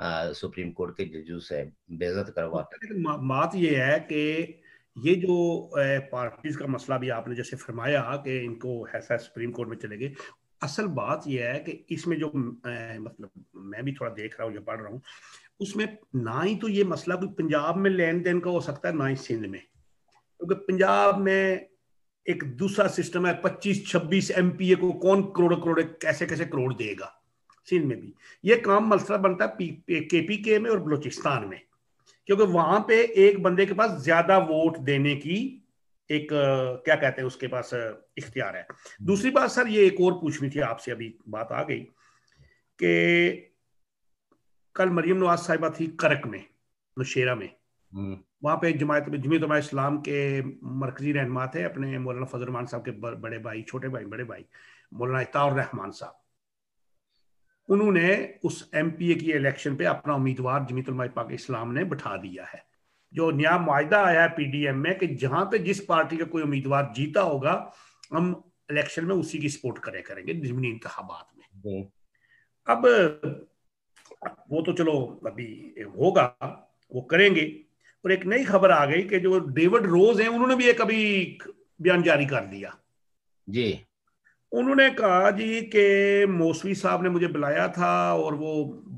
आ, सुप्रीम कोर्ट के जजू से बेजत करवाते हैं बात ये है कि ये जो पार्टीज का मसला भी आपने जैसे फरमाया कि इनको ऐसा सुप्रीम कोर्ट में चले गए असल बात यह है कि इसमें जो मतलब मैं भी थोड़ा देख रहा हूँ या पढ़ रहा हूँ उसमें ना ही तो ये मसला कोई पंजाब में लेन देन का हो सकता है ना ही सिंध में क्योंकि पंजाब में एक दूसरा सिस्टम है एम पी ए को कौन करोड़ करोड़ कैसे कैसे करोड़ देगा सिंध में भी ये काम मसला बनता है पी के में और बलूचिस्तान में क्योंकि वहां पे एक बंदे के पास ज्यादा वोट देने की एक क्या कहते हैं उसके पास इख्तियार है दूसरी बात सर ये एक और पूछनी थी आपसे अभी बात आ गई कि कल मरियम नवाज साहिबा थी करक में नुशेरा में हम्म। वहां पे जमायत जमीत इस्लाम के मरकजी रहनमा थे अपने मौलाना फजल रहमान साहब के बड़े भाई छोटे भाई बड़े भाई मौलाना इताउर रहमान साहब उन्होंने उस एम पी ए की इलेक्शन पे अपना उम्मीदवार जमीत पाक इस्लाम ने बिठा दिया है जो नया माहा आया है पी डी एम में कि जहां पे जिस पार्टी का कोई उम्मीदवार जीता होगा हम इलेक्शन में उसी की सपोर्ट करे करेंगे जमीनी इंतबात में अब वो तो चलो अभी होगा वो करेंगे और एक नई खबर आ गई कि जो डेविड रोज हैं उन्होंने भी एक अभी बयान जारी कर दिया जी उन्होंने कहा जी के मौसवी साहब ने मुझे बुलाया था और वो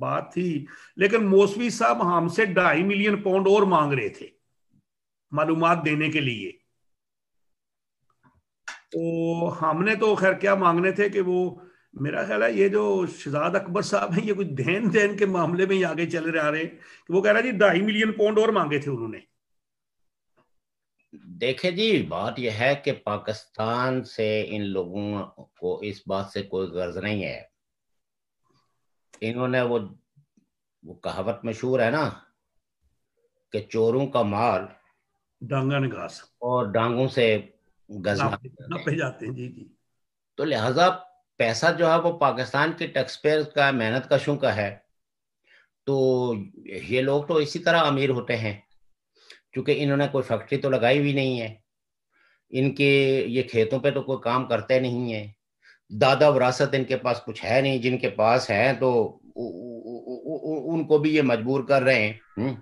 बात थी लेकिन मौसवी साहब हमसे ढाई मिलियन पाउंड और मांग रहे थे मालूम देने के लिए तो हमने तो खैर क्या मांगने थे कि वो मेरा ख्याल है ये जो शहजाद अकबर साहब हैं ये कुछ देन देन के मामले में ही आगे चल रहे आ रहे हैं वो कह रहा जी ढाई मिलियन पाउंड और मांगे थे उन्होंने देखे जी बात यह है कि पाकिस्तान से इन लोगों को इस बात से कोई गर्ज नहीं है इन्होंने वो वो कहावत मशहूर है ना कि चोरों का माल डांगा घास और डांगों से गजना पे जाते हैं जी जी तो लिहाजा पैसा जो है वो पाकिस्तान के टैक्स पेयर का मेहनत कशों का है तो ये लोग तो इसी तरह अमीर होते हैं क्योंकि इन्होंने कोई फैक्ट्री तो लगाई भी नहीं है इनके ये खेतों पे तो कोई काम करते नहीं है दादा विरासत इनके पास कुछ है नहीं जिनके पास है तो उनको भी ये मजबूर कर रहे हैं हम्म,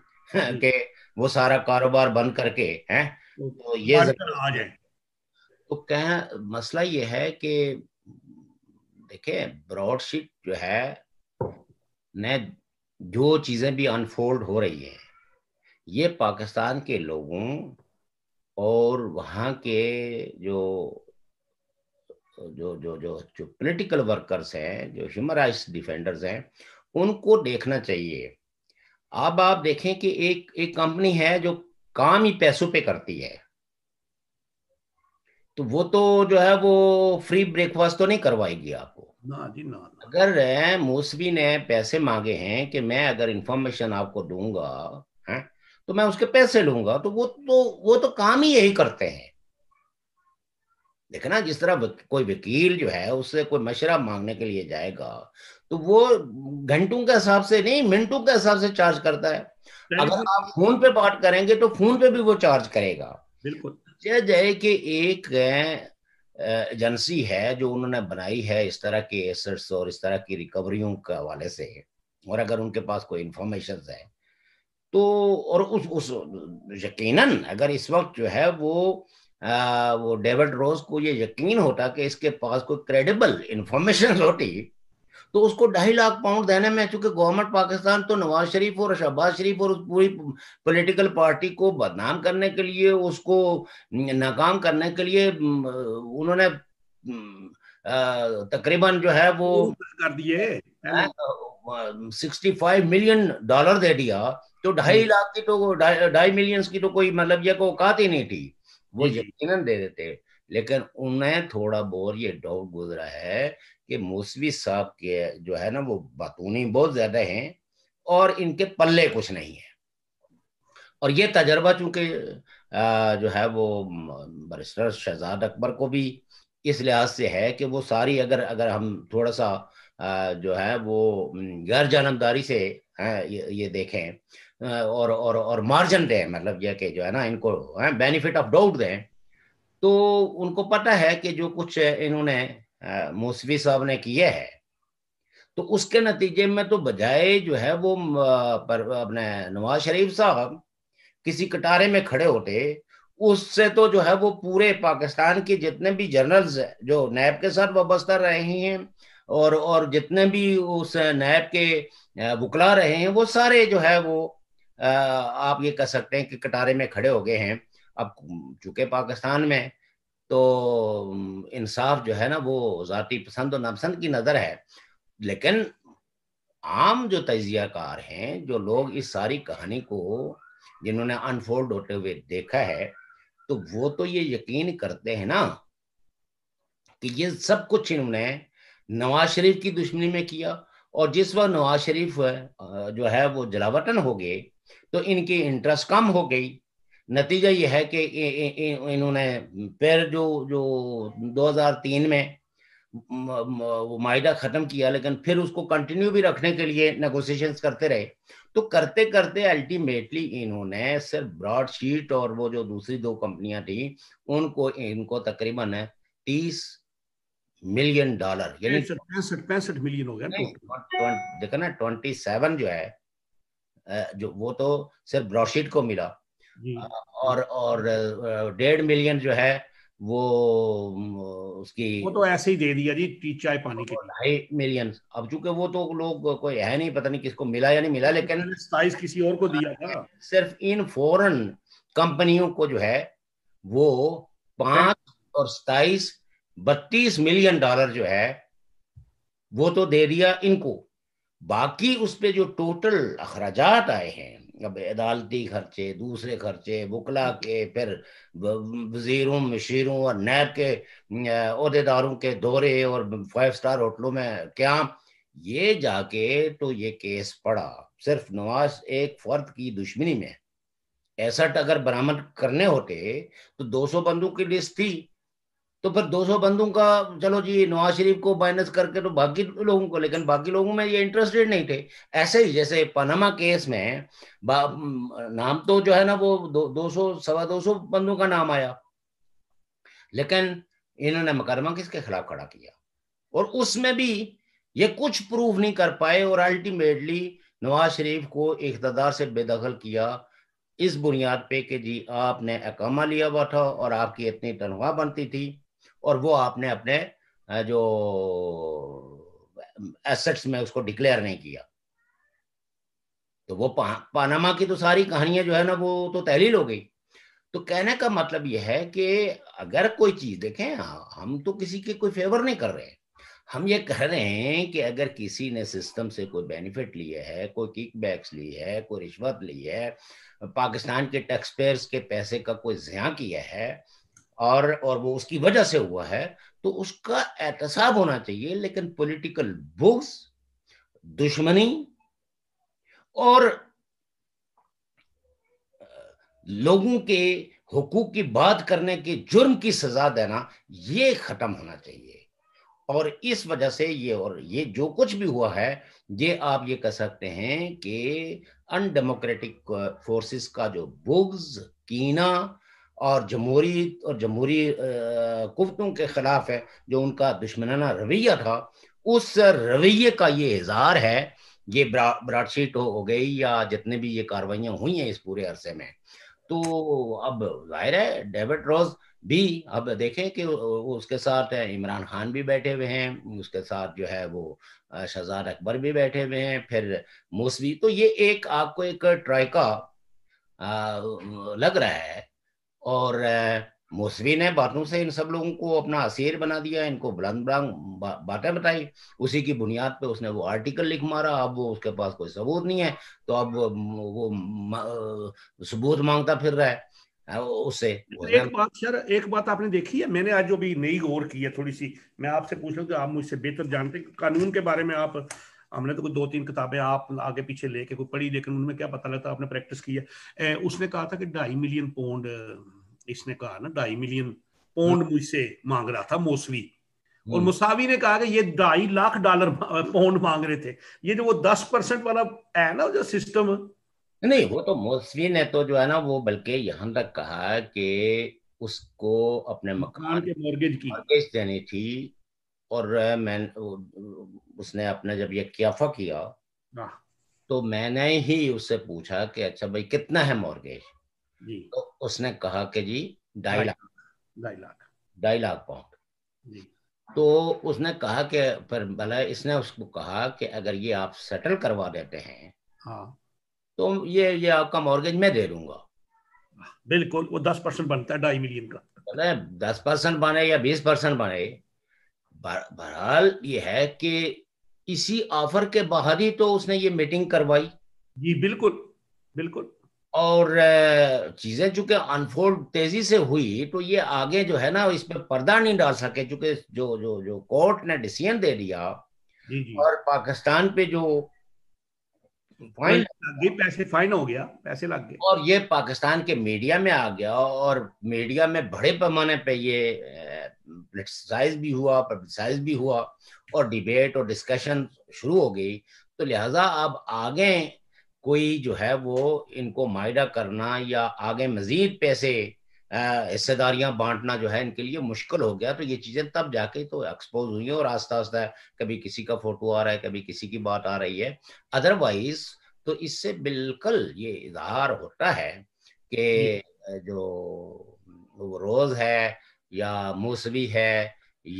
कि वो सारा कारोबार बंद करके हैं तो ये आ जाए तो कह मसला ये है कि देखिये ब्रॉडशीट जो है ने जो चीज़ें भी अनफोल्ड हो रही है ये पाकिस्तान के लोगों और वहां के जो जो जो जो जो पोलिटिकल वर्कर्स हैं जो ह्यूमन राइट्स डिफेंडर्स हैं उनको देखना चाहिए अब आप देखें कि एक एक कंपनी है जो काम ही पैसों पे करती है तो वो तो जो है वो फ्री ब्रेकफास्ट तो नहीं करवाएगी आपको ना जी ना, ना। अगर मूसवी ने पैसे मांगे हैं कि मैं अगर इंफॉर्मेशन आपको दूंगा है तो मैं उसके पैसे लूंगा तो वो तो वो तो काम ही यही करते हैं देखना जिस तरह कोई वकील जो है उससे कोई मशरा मांगने के लिए जाएगा तो वो घंटों के हिसाब से नहीं मिनटों के हिसाब से चार्ज करता है अगर आप फोन पे बात करेंगे तो फोन पे भी वो चार्ज करेगा बिल्कुल आश्चर्य है कि एक एजेंसी है जो उन्होंने बनाई है इस तरह के एसेट्स और इस तरह की रिकवरियों के हवाले से और अगर उनके पास कोई इंफॉर्मेशन है तो और उस उस यकीनन अगर इस वक्त जो है वो आ, वो डेविड रोज को ये यकीन होता कि इसके पास कोई क्रेडिबल इंफॉर्मेशन होती तो उसको ढाई लाख पाउंड देने में चूंकि गवर्नमेंट पाकिस्तान तो नवाज शरीफ और शहबाज शरीफ और पूरी पॉलिटिकल पार्टी को बदनाम करने के लिए उसको नाकाम करने के लिए उन्होंने तकरीबन जो है वो कर दिए सिक्सटी फाइव मिलियन डॉलर दे दिया तो ढाई हम्म। लाख की तो ढाई मिलियन की तो कोई मतलब ये को औकात ही नहीं थी वो यकीन दे देते लेकिन उन्हें थोड़ा बहुत ये डाउट गुजरा है कि मौसवी साहब के जो है ना वो बतूनी बहुत ज्यादा हैं और इनके पल्ले कुछ नहीं है और ये तजर्बा चूंकि जो है वो बरिस्टर शहजाद अकबर को भी इस लिहाज से है कि वो सारी अगर अगर हम थोड़ा सा जो है वो गैर जानबदारी से ये, ये देखें और और और मार्जिन दें मतलब यह कि जो है ना इनको बेनिफिट ऑफ डाउट दें तो उनको पता है कि जो कुछ इन्होंने मूसवी साहब ने किए है तो उसके नतीजे में तो बजाय जो है वो पर अपने नवाज शरीफ साहब किसी कटारे में खड़े होते उससे तो जो है वो पूरे पाकिस्तान के जितने भी जर्नल्स जो नैब के साथ वाबस्ता रहे हैं और और जितने भी उस नैब के बुकला रहे हैं वो सारे जो है वो आप ये कह सकते हैं कि कटारे में खड़े हो गए हैं अब चूंकि पाकिस्तान में तो इंसाफ जो है ना वो जाति पसंद और नापसंद की नज़र है लेकिन आम जो तजियाकार हैं जो लोग इस सारी कहानी को जिन्होंने अनफोल्ड होते हुए देखा है तो वो तो ये यकीन करते हैं ना कि ये सब कुछ इन्होंने नवाज शरीफ की दुश्मनी में किया और जिस वक्त नवाज शरीफ जो है वो जलावटन हो गए तो इनकी इंटरेस्ट कम हो गई नतीजा ये है कि इन्होंने फिर जो जो 2003 में वो माहिदा ख़त्म किया लेकिन फिर उसको कंटिन्यू भी रखने के लिए नेगोशिएशन करते रहे तो करते करते अल्टीमेटली इन्होंने सिर्फ ब्रॉडशीट और वो जो दूसरी दो कंपनियां थी उनको इनको तकरीबन तीस मिलियन डॉलर यानी पैंसठ पैंसठ मिलियन हो गया देखा ना ट्वेंटी सेवन जो है जो वो तो सिर्फ ब्रॉडशीट को मिला और और डेढ़ मिलियन जो है वो उसकी वो तो ऐसे ही दे दिया जी टी चाय पानी के ढाई मिलियन अब चूंकि वो तो लोग कोई है नहीं पता नहीं किसको मिला या नहीं मिला तो लेकिन साइज किसी और को दिया था सिर्फ इन फॉरन कंपनियों को जो है वो पांच और सताइस बत्तीस मिलियन डॉलर जो है वो तो दे दिया इनको बाकी उस पे जो टोटल अखराजात आए हैं मतलब अदालती खर्चे दूसरे खर्चे वकला के फिर वजीरों मशीरों और नैब के अहदेदारों के दौरे और फाइव स्टार होटलों में क्या ये जाके तो ये केस पड़ा सिर्फ नवाज एक फर्द की दुश्मनी में एसट अगर बरामद करने होते तो 200 बंदूक की लिस्ट थी तो फिर 200 बंदों का चलो जी नवाज शरीफ को माइनस करके तो बाकी लोगों को लेकिन बाकी लोगों में ये इंटरेस्टेड नहीं थे ऐसे ही जैसे पनामा केस में नाम तो जो है ना वो दो सौ सवा दो सौ बंदों का नाम आया लेकिन इन्होंने मुकदमा किसके खिलाफ खड़ा किया और उसमें भी ये कुछ प्रूव नहीं कर पाए और अल्टीमेटली नवाज शरीफ को इकतदार से बेदखल किया इस बुनियाद पे कि जी आपने अकामा लिया हुआ था और आपकी इतनी तनख्वाह बनती थी और वो आपने अपने जो एसेट्स में उसको डिक्लेयर नहीं किया तो वो पानामा की तो सारी कहानियां जो है ना वो तो तहलील हो गई तो कहने का मतलब यह है कि अगर कोई चीज देखें हम तो किसी के कोई फेवर नहीं कर रहे हम ये कह रहे हैं कि अगर किसी ने सिस्टम से कोई बेनिफिट लिए है कोई किकबैक्स ली है कोई रिश्वत ली है पाकिस्तान के टैक्सपेयर्स के पैसे का कोई जया किया है और और वो उसकी वजह से हुआ है तो उसका एहतसाब होना चाहिए लेकिन पॉलिटिकल बुक्स दुश्मनी और लोगों के हुकूक की बात करने के जुर्म की सजा देना ये खत्म होना चाहिए और इस वजह से ये और ये जो कुछ भी हुआ है ये आप ये कह सकते हैं कि अनडेमोक्रेटिक फोर्सेस का जो बुग्स कीना और जमहूरी और जमहूरी कुतों के ख़िलाफ़ है जो उनका दुश्मनाना रवैया था उस रवैये का ये इजहार है ये ब्राडशीट हो गई या जितने भी ये कार्रवाइयाँ हुई हैं इस पूरे अरसे में तो अब जाहिर है डेविड रॉज भी अब देखें कि उसके साथ इमरान खान भी बैठे हुए हैं उसके साथ जो है वो शहजाद अकबर भी बैठे हुए हैं फिर मोसवी तो ये एक आपको एक ट्राइका लग रहा है और मौसवी ने बातों से इन सब लोगों को अपना असीर बना दिया इनको बुलंद बुलंद बातें बताई उसी की बुनियाद पे उसने वो आर्टिकल लिख मारा अब वो उसके पास कोई सबूत नहीं है तो अब वो सबूत मांगता फिर रहा है उससे एक बात सर एक बात आपने देखी है मैंने आज जो भी नई गौर की है थोड़ी सी मैं आपसे पूछ रहा कि आप मुझसे बेहतर जानते हैं कानून के बारे में आप हमने तो कोई दो तीन किताबें आप आगे पीछे लेके कोई पढ़ी लेकिन उनमें क्या पता लगता आपने प्रैक्टिस की है उसने कहा था कि ढाई मिलियन पौंड इसने कहा ना ढाई मिलियन पौंड मुझसे मांग रहा था मोसवी और मुसावी ने कहा कि ये ढाई लाख डॉलर पौंड मांग रहे थे ये जो वो दस परसेंट वाला है ना जो सिस्टम नहीं वो तो मोसवी ने तो जो है ना वो बल्कि यहां तक कहा कि उसको अपने मकान के मॉर्गेज की मॉर्गेज देनी थी और मैं उसने अपना जब ये कियाफा किया हाँ। तो मैंने ही उससे पूछा कि अच्छा भाई कितना है मॉर्गेज जी तो उसने कहा कि जी ढाई लाख ढाई लाख ढाई लाख पाउंड तो उसने कहा कि पर भला इसने उसको कहा कि अगर ये आप सेटल करवा देते हैं हाँ तो ये ये आपका मॉर्गेज मैं दे दूंगा बिल्कुल वो दस परसेंट बनता है ढाई मिलियन का भले दस परसेंट बने या बीस परसेंट बने बहरहाल ये है कि इसी ऑफर के बाहर ही तो उसने ये मीटिंग करवाई जी बिल्कुल बिल्कुल और चीजें चूंकि अनफोल्ड तेजी से हुई तो ये आगे जो है ना इसमें पर्दा नहीं डाल सके चूंकि जो जो जो कोर्ट ने डिसीजन दे दिया जी जी। और पाकिस्तान पे जो फाइन पैसे फाइन हो गया पैसे लग गए और ये पाकिस्तान के मीडिया में आ गया और मीडिया में बड़े पैमाने पे ये पोलिटिसाइज भी हुआ पब्लिसाइज भी हुआ और डिबेट और डिस्कशन शुरू हो गई तो लिहाजा अब आगे कोई जो है वो इनको मायदा करना या आगे मजीद पैसे हिस्सेदारियां बांटना जो है इनके लिए मुश्किल हो गया तो ये चीज़ें तब जाके तो एक्सपोज हुई है और आस्ता आस्ता कभी किसी का फोटो आ रहा है कभी किसी की बात आ रही है अदरवाइज तो इससे बिल्कुल ये इजहार होता है कि जो रोज़ है या मूसवी है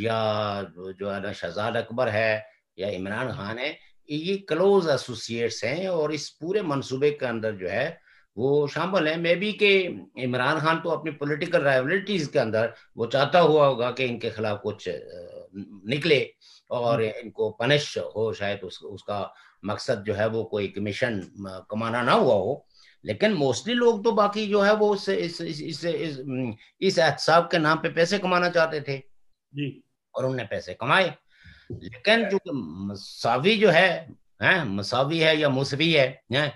या जो है ना शहजाद अकबर है या इमरान खान है ये क्लोज एसोसिएट्स हैं और इस पूरे मंसूबे के अंदर जो है वो शामिल है मे बी के इमरान खान तो अपनी पॉलिटिकल राइवलिटीज के अंदर वो चाहता हुआ होगा कि इनके खिलाफ कुछ निकले और हम्म। इनको पनिश हो शायद उस, उसका मकसद जो है वो कोई कमीशन कमाना ना हुआ हो लेकिन मोस्टली लोग तो बाकी जो है वो इस इस इस इस, इस, इस, के नाम पे पैसे कमाना चाहते थे जी और उनने पैसे कमाए लेकिन जो मसावी जो है हैं मसावी है या मुसवी है हैं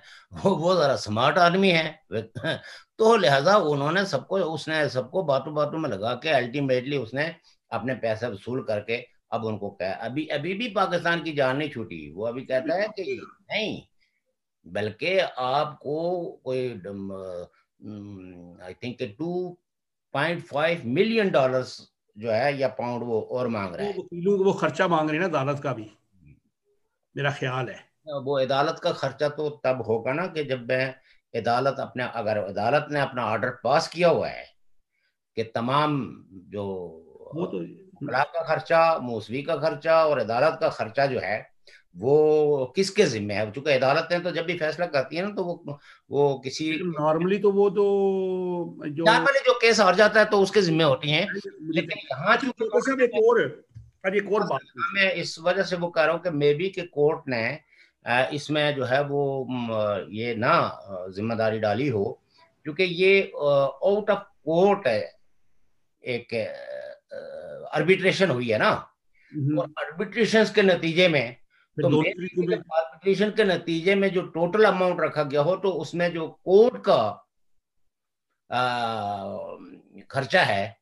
वो वो जरा स्मार्ट आदमी है तो लिहाजा उन्होंने सबको उसने सबको बातों बातों में लगा के अल्टीमेटली उसने अपने पैसे वसूल करके अब उनको कह अभी अभी भी पाकिस्तान की जान नहीं छूटी वो अभी कहता है कि नहीं बल्कि आपको कोई I think two point five million dollars जो है या पाउंड वो और मांग रहा है वो, वो खर्चा मांग रहे हैं ना अदालत का भी मेरा ख्याल है वो अदालत का खर्चा तो तब होगा ना कि जब मैं अदालत अपने अगर अदालत ने अपना ऑर्डर पास किया हुआ है कि तमाम जो वो तो का खर्चा मौसवी का खर्चा और अदालत का खर्चा जो है वो किसके जिम्मे है चूंकि अदालतें तो जब भी फैसला करती है ना तो वो वो किसी नॉर्मली तो वो तो जो नॉर्मली जो केस हार जाता है तो उसके जिम्मे होती है लेकिन यहाँ अच्छा, चूंकि अच्छा, एक और हाँ, बात हाँ, मैं इस वजह से वो कह रहा हूँ कि मे बी के कोर्ट ने इसमें जो है वो ये ना जिम्मेदारी डाली हो क्योंकि ये आउट ऑफ कोर्ट है एक आर्बिट्रेशन हुई है ना हम्म। और आर्बिट्रेशन के नतीजे में आर्बिट्रेशन तो के नतीजे में जो टोटल अमाउंट रखा गया हो तो उसमें जो कोर्ट का खर्चा है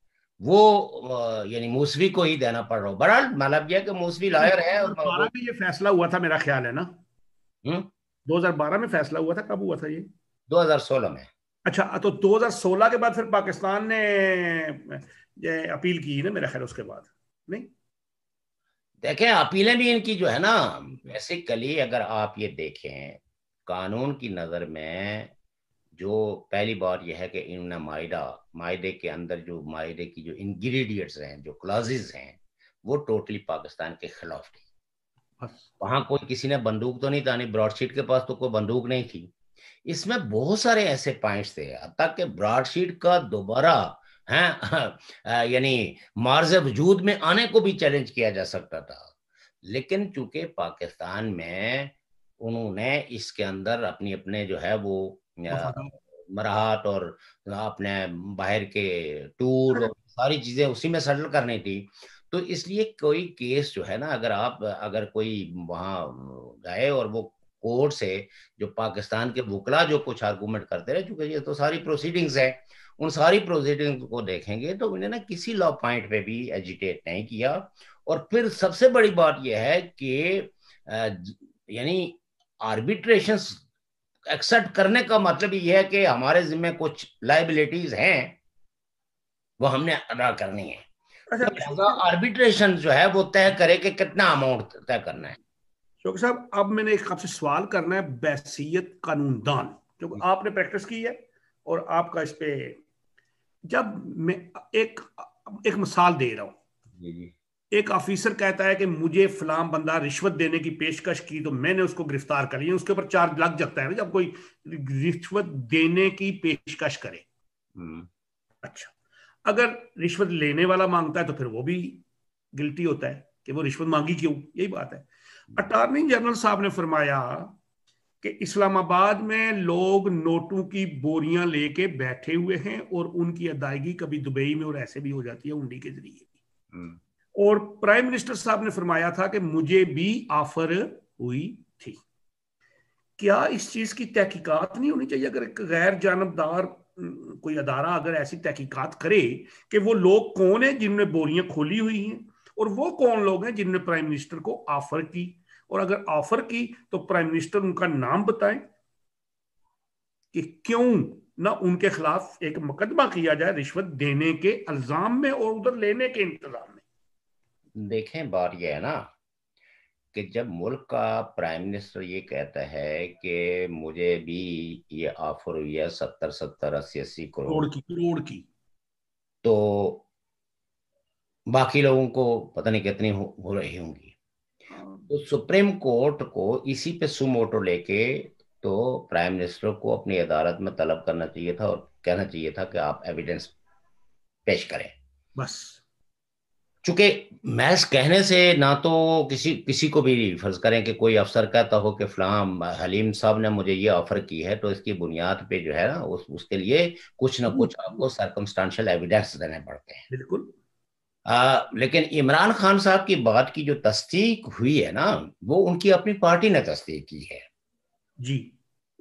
वो यानी मौसवी को ही देना पड़ रहा हो बहरहाल मतलब यह कि मौसवी लॉयर है और में ये फैसला हुआ था मेरा ख्याल है ना हम्म? दो हजार बारह में फैसला हुआ था कब हुआ था ये दो हजार सोलह में अच्छा तो 2016 के बाद फिर पाकिस्तान ने अपील की ना मेरा ख्याल उसके बाद नहीं देखें अपीलें भी इनकी जो है ना बेसिकली अगर आप ये देखें कानून की नज़र में जो पहली बार यह है कि इन्होंने मायदा माहे के अंदर जो माहे की जो इंग्रेडिएंट्स हैं जो क्लॉजेज हैं वो टोटली पाकिस्तान के खिलाफ थी वहां कोई किसी ने बंदूक तो नहीं था नहीं ब्रॉडशीट के पास तो कोई बंदूक नहीं थी इसमें बहुत सारे ऐसे पॉइंट्स थे अब तक के ब्रॉडशीट का दोबारा हैं यानी मार्ज वजूद में आने को भी चैलेंज किया जा सकता था लेकिन चूंकि पाकिस्तान में उन्होंने इसके अंदर अपनी अपने जो है वो मराहत और अपने बाहर के टूर हाँ। सारी चीजें उसी में सेटल करनी थी तो इसलिए कोई केस जो है ना अगर आप अगर कोई वहां गए और वो कोर्ट से जो पाकिस्तान के वकला जो कुछ आर्गूमेंट करते रहे चूंकि ये तो सारी प्रोसीडिंग्स है उन सारी प्रोसीडिंग को देखेंगे तो उन्हें ना किसी लॉ पॉइंट पे भी एजिटेट नहीं किया और फिर सबसे बड़ी बात यह है कि यानी आर्बिट्रेशन एक्सेप्ट करने का मतलब यह है कि हमारे जिम्मे कुछ लाइबिलिटीज हैं वो हमने अदा करनी है आर्बिट्रेशन अच्छा, तो जो है वो तय करे कि कितना अमाउंट तय करना है डॉक्टर साहब अब मैंने एक आपसे सवाल करना है बैसीत कानूनदान क्योंकि आपने प्रैक्टिस की है और आपका इस पे जब मैं एक एक मिसाल दे रहा हूं एक ऑफिसर कहता है कि मुझे फलाम बंदा रिश्वत देने की पेशकश की तो मैंने उसको गिरफ्तार कर लिया उसके ऊपर चार्ज लग जाता है ना जब कोई रिश्वत देने की पेशकश करे हम्म। अच्छा अगर रिश्वत लेने वाला मांगता है तो फिर वो भी गिल्टी होता है कि वो रिश्वत मांगी क्यों यही बात है हम्म। अटॉर्नी जनरल साहब ने फरमाया कि इस्लामाबाद में लोग नोटों की बोरियां लेके बैठे हुए हैं और उनकी अदायगी कभी दुबई में और ऐसे भी हो जाती है उंडी के जरिए हम्म। और प्राइम मिनिस्टर साहब ने फरमाया था कि मुझे भी ऑफर हुई थी क्या इस चीज की तहकीकात नहीं होनी चाहिए अगर एक गैर जानबदार कोई अदारा अगर ऐसी तहकीकात करे कि वो लोग कौन है जिनने बोरियां खोली हुई हैं और वो कौन लोग हैं जिनने प्राइम मिनिस्टर को ऑफर की और अगर ऑफर की तो प्राइम मिनिस्टर उनका नाम बताएं कि क्यों ना उनके खिलाफ एक मुकदमा किया जाए रिश्वत देने के इल्जाम में और उधर लेने के इंतजाम में देखें बात यह है ना कि जब मुल्क का प्राइम मिनिस्टर ये कहता है कि मुझे भी ये ऑफर हुई है सत्तर सत्तर अस्सी अस्सी करोड़ की करोड़ की तो बाकी लोगों को पता नहीं कितनी हो, हो रही होंगी तो सुप्रीम कोर्ट को इसी पे सुमोटो लेके तो प्राइम मिनिस्टर को अपनी अदालत में तलब करना चाहिए था और कहना चाहिए था कि आप एविडेंस पेश करें बस चूंकि मैस कहने से ना तो किसी किसी को भी फर्ज करें कि कोई अफसर कहता हो कि फलाम हलीम साहब ने मुझे ये ऑफर की है तो इसकी बुनियाद पे जो है ना उस, उसके लिए कुछ ना कुछ आपको सरकमस्टांशल एविडेंस देने पड़ते हैं बिल्कुल आ, लेकिन इमरान खान साहब की बात की जो तस्दीक हुई है ना वो उनकी अपनी पार्टी ने तस्दीक की है जी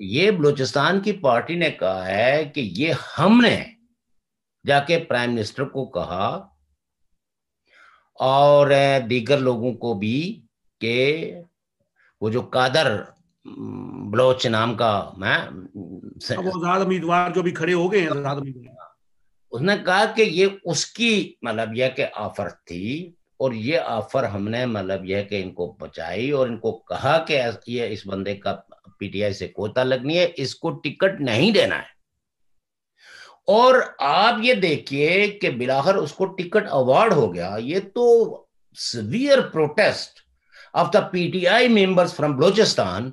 ये बलूचिस्तान की पार्टी ने कहा है कि ये हमने जाके प्राइम मिनिस्टर को कहा और दीगर लोगों को भी के वो जो कादर बलोच नाम का मैं उम्मीदवार जो भी खड़े हो गए हैं उसने कहा कि ये उसकी मतलब यह के ऑफर थी और ये ऑफर हमने मतलब यह कि इनको बचाई और इनको कहा कि ये इस बंदे का पीटीआई से कोता लगनी है इसको टिकट नहीं देना है और आप ये देखिए कि बिलाहर उसको टिकट अवार्ड हो गया ये तो severe protest of the PTI members from Balochistan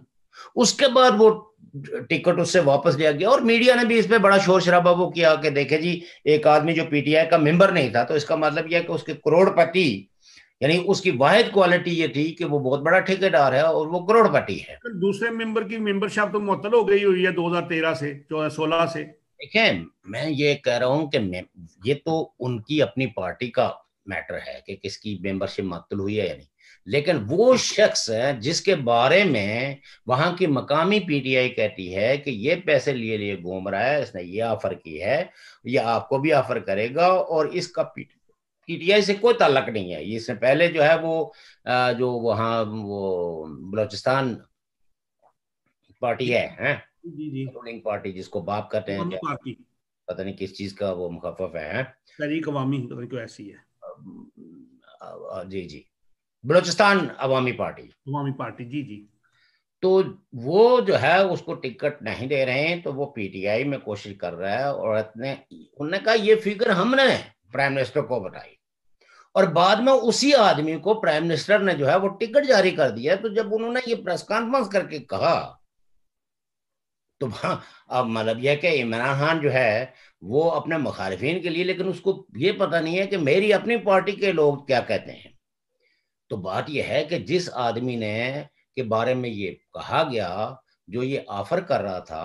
उसके बाद वो टिकट उससे वापस लिया गया और मीडिया ने भी पर बड़ा शोर शराबा वो किया कि देखे जी एक आदमी जो पीटीआई का मेंबर नहीं था तो इसका मतलब यह कि उसके करोड़पति यानी उसकी वाहिद क्वालिटी ये थी कि वो बहुत बड़ा ठेकेदार है और वो करोड़पति है दूसरे मेंबर की मेंबरशिप तो मुतल हो गई हुई है तेरह से जो सोलह से देखें मैं ये कह रहा हूँ कि ये तो उनकी अपनी पार्टी का मैटर है कि किसकी मेंबरशिप मतल हुई है या नहीं लेकिन वो शख्स जिसके बारे में वहां की मकामी पीटीआई कहती है कि ये पैसे लिए लिए घूम रहा है इसने ये ऑफर की है ये आपको भी ऑफर करेगा और इसका पीटीआई से कोई ताल्लक नहीं है इसने पहले जो है वो जो वहां वो बलोचिस्तान पार्टी है, है? जी जी रूलिंग पार्टी जिसको बाप कहते हैं पता नहीं किस चीज का वो मुखफ है तरीक अवामी ऐसी है जी जी बलोचिस्तान अवामी पार्टी अवामी पार्टी जी जी तो वो जो है उसको टिकट नहीं दे रहे हैं तो वो पीटीआई में कोशिश कर रहा है और इतने उन्होंने कहा ये फिगर हमने प्राइम मिनिस्टर को बताई और बाद में उसी आदमी को प्राइम मिनिस्टर ने जो है वो टिकट जारी कर दिया तो जब उन्होंने ये प्रेस कॉन्फ्रेंस करके कहा तो अब मतलब यह कि इमरान खान जो है वो अपने मुखालफी के लिए लेकिन उसको ये पता नहीं है कि मेरी अपनी पार्टी के लोग क्या कहते हैं तो बात यह है कि जिस आदमी ने के बारे में ये कहा गया जो ये ऑफर कर रहा था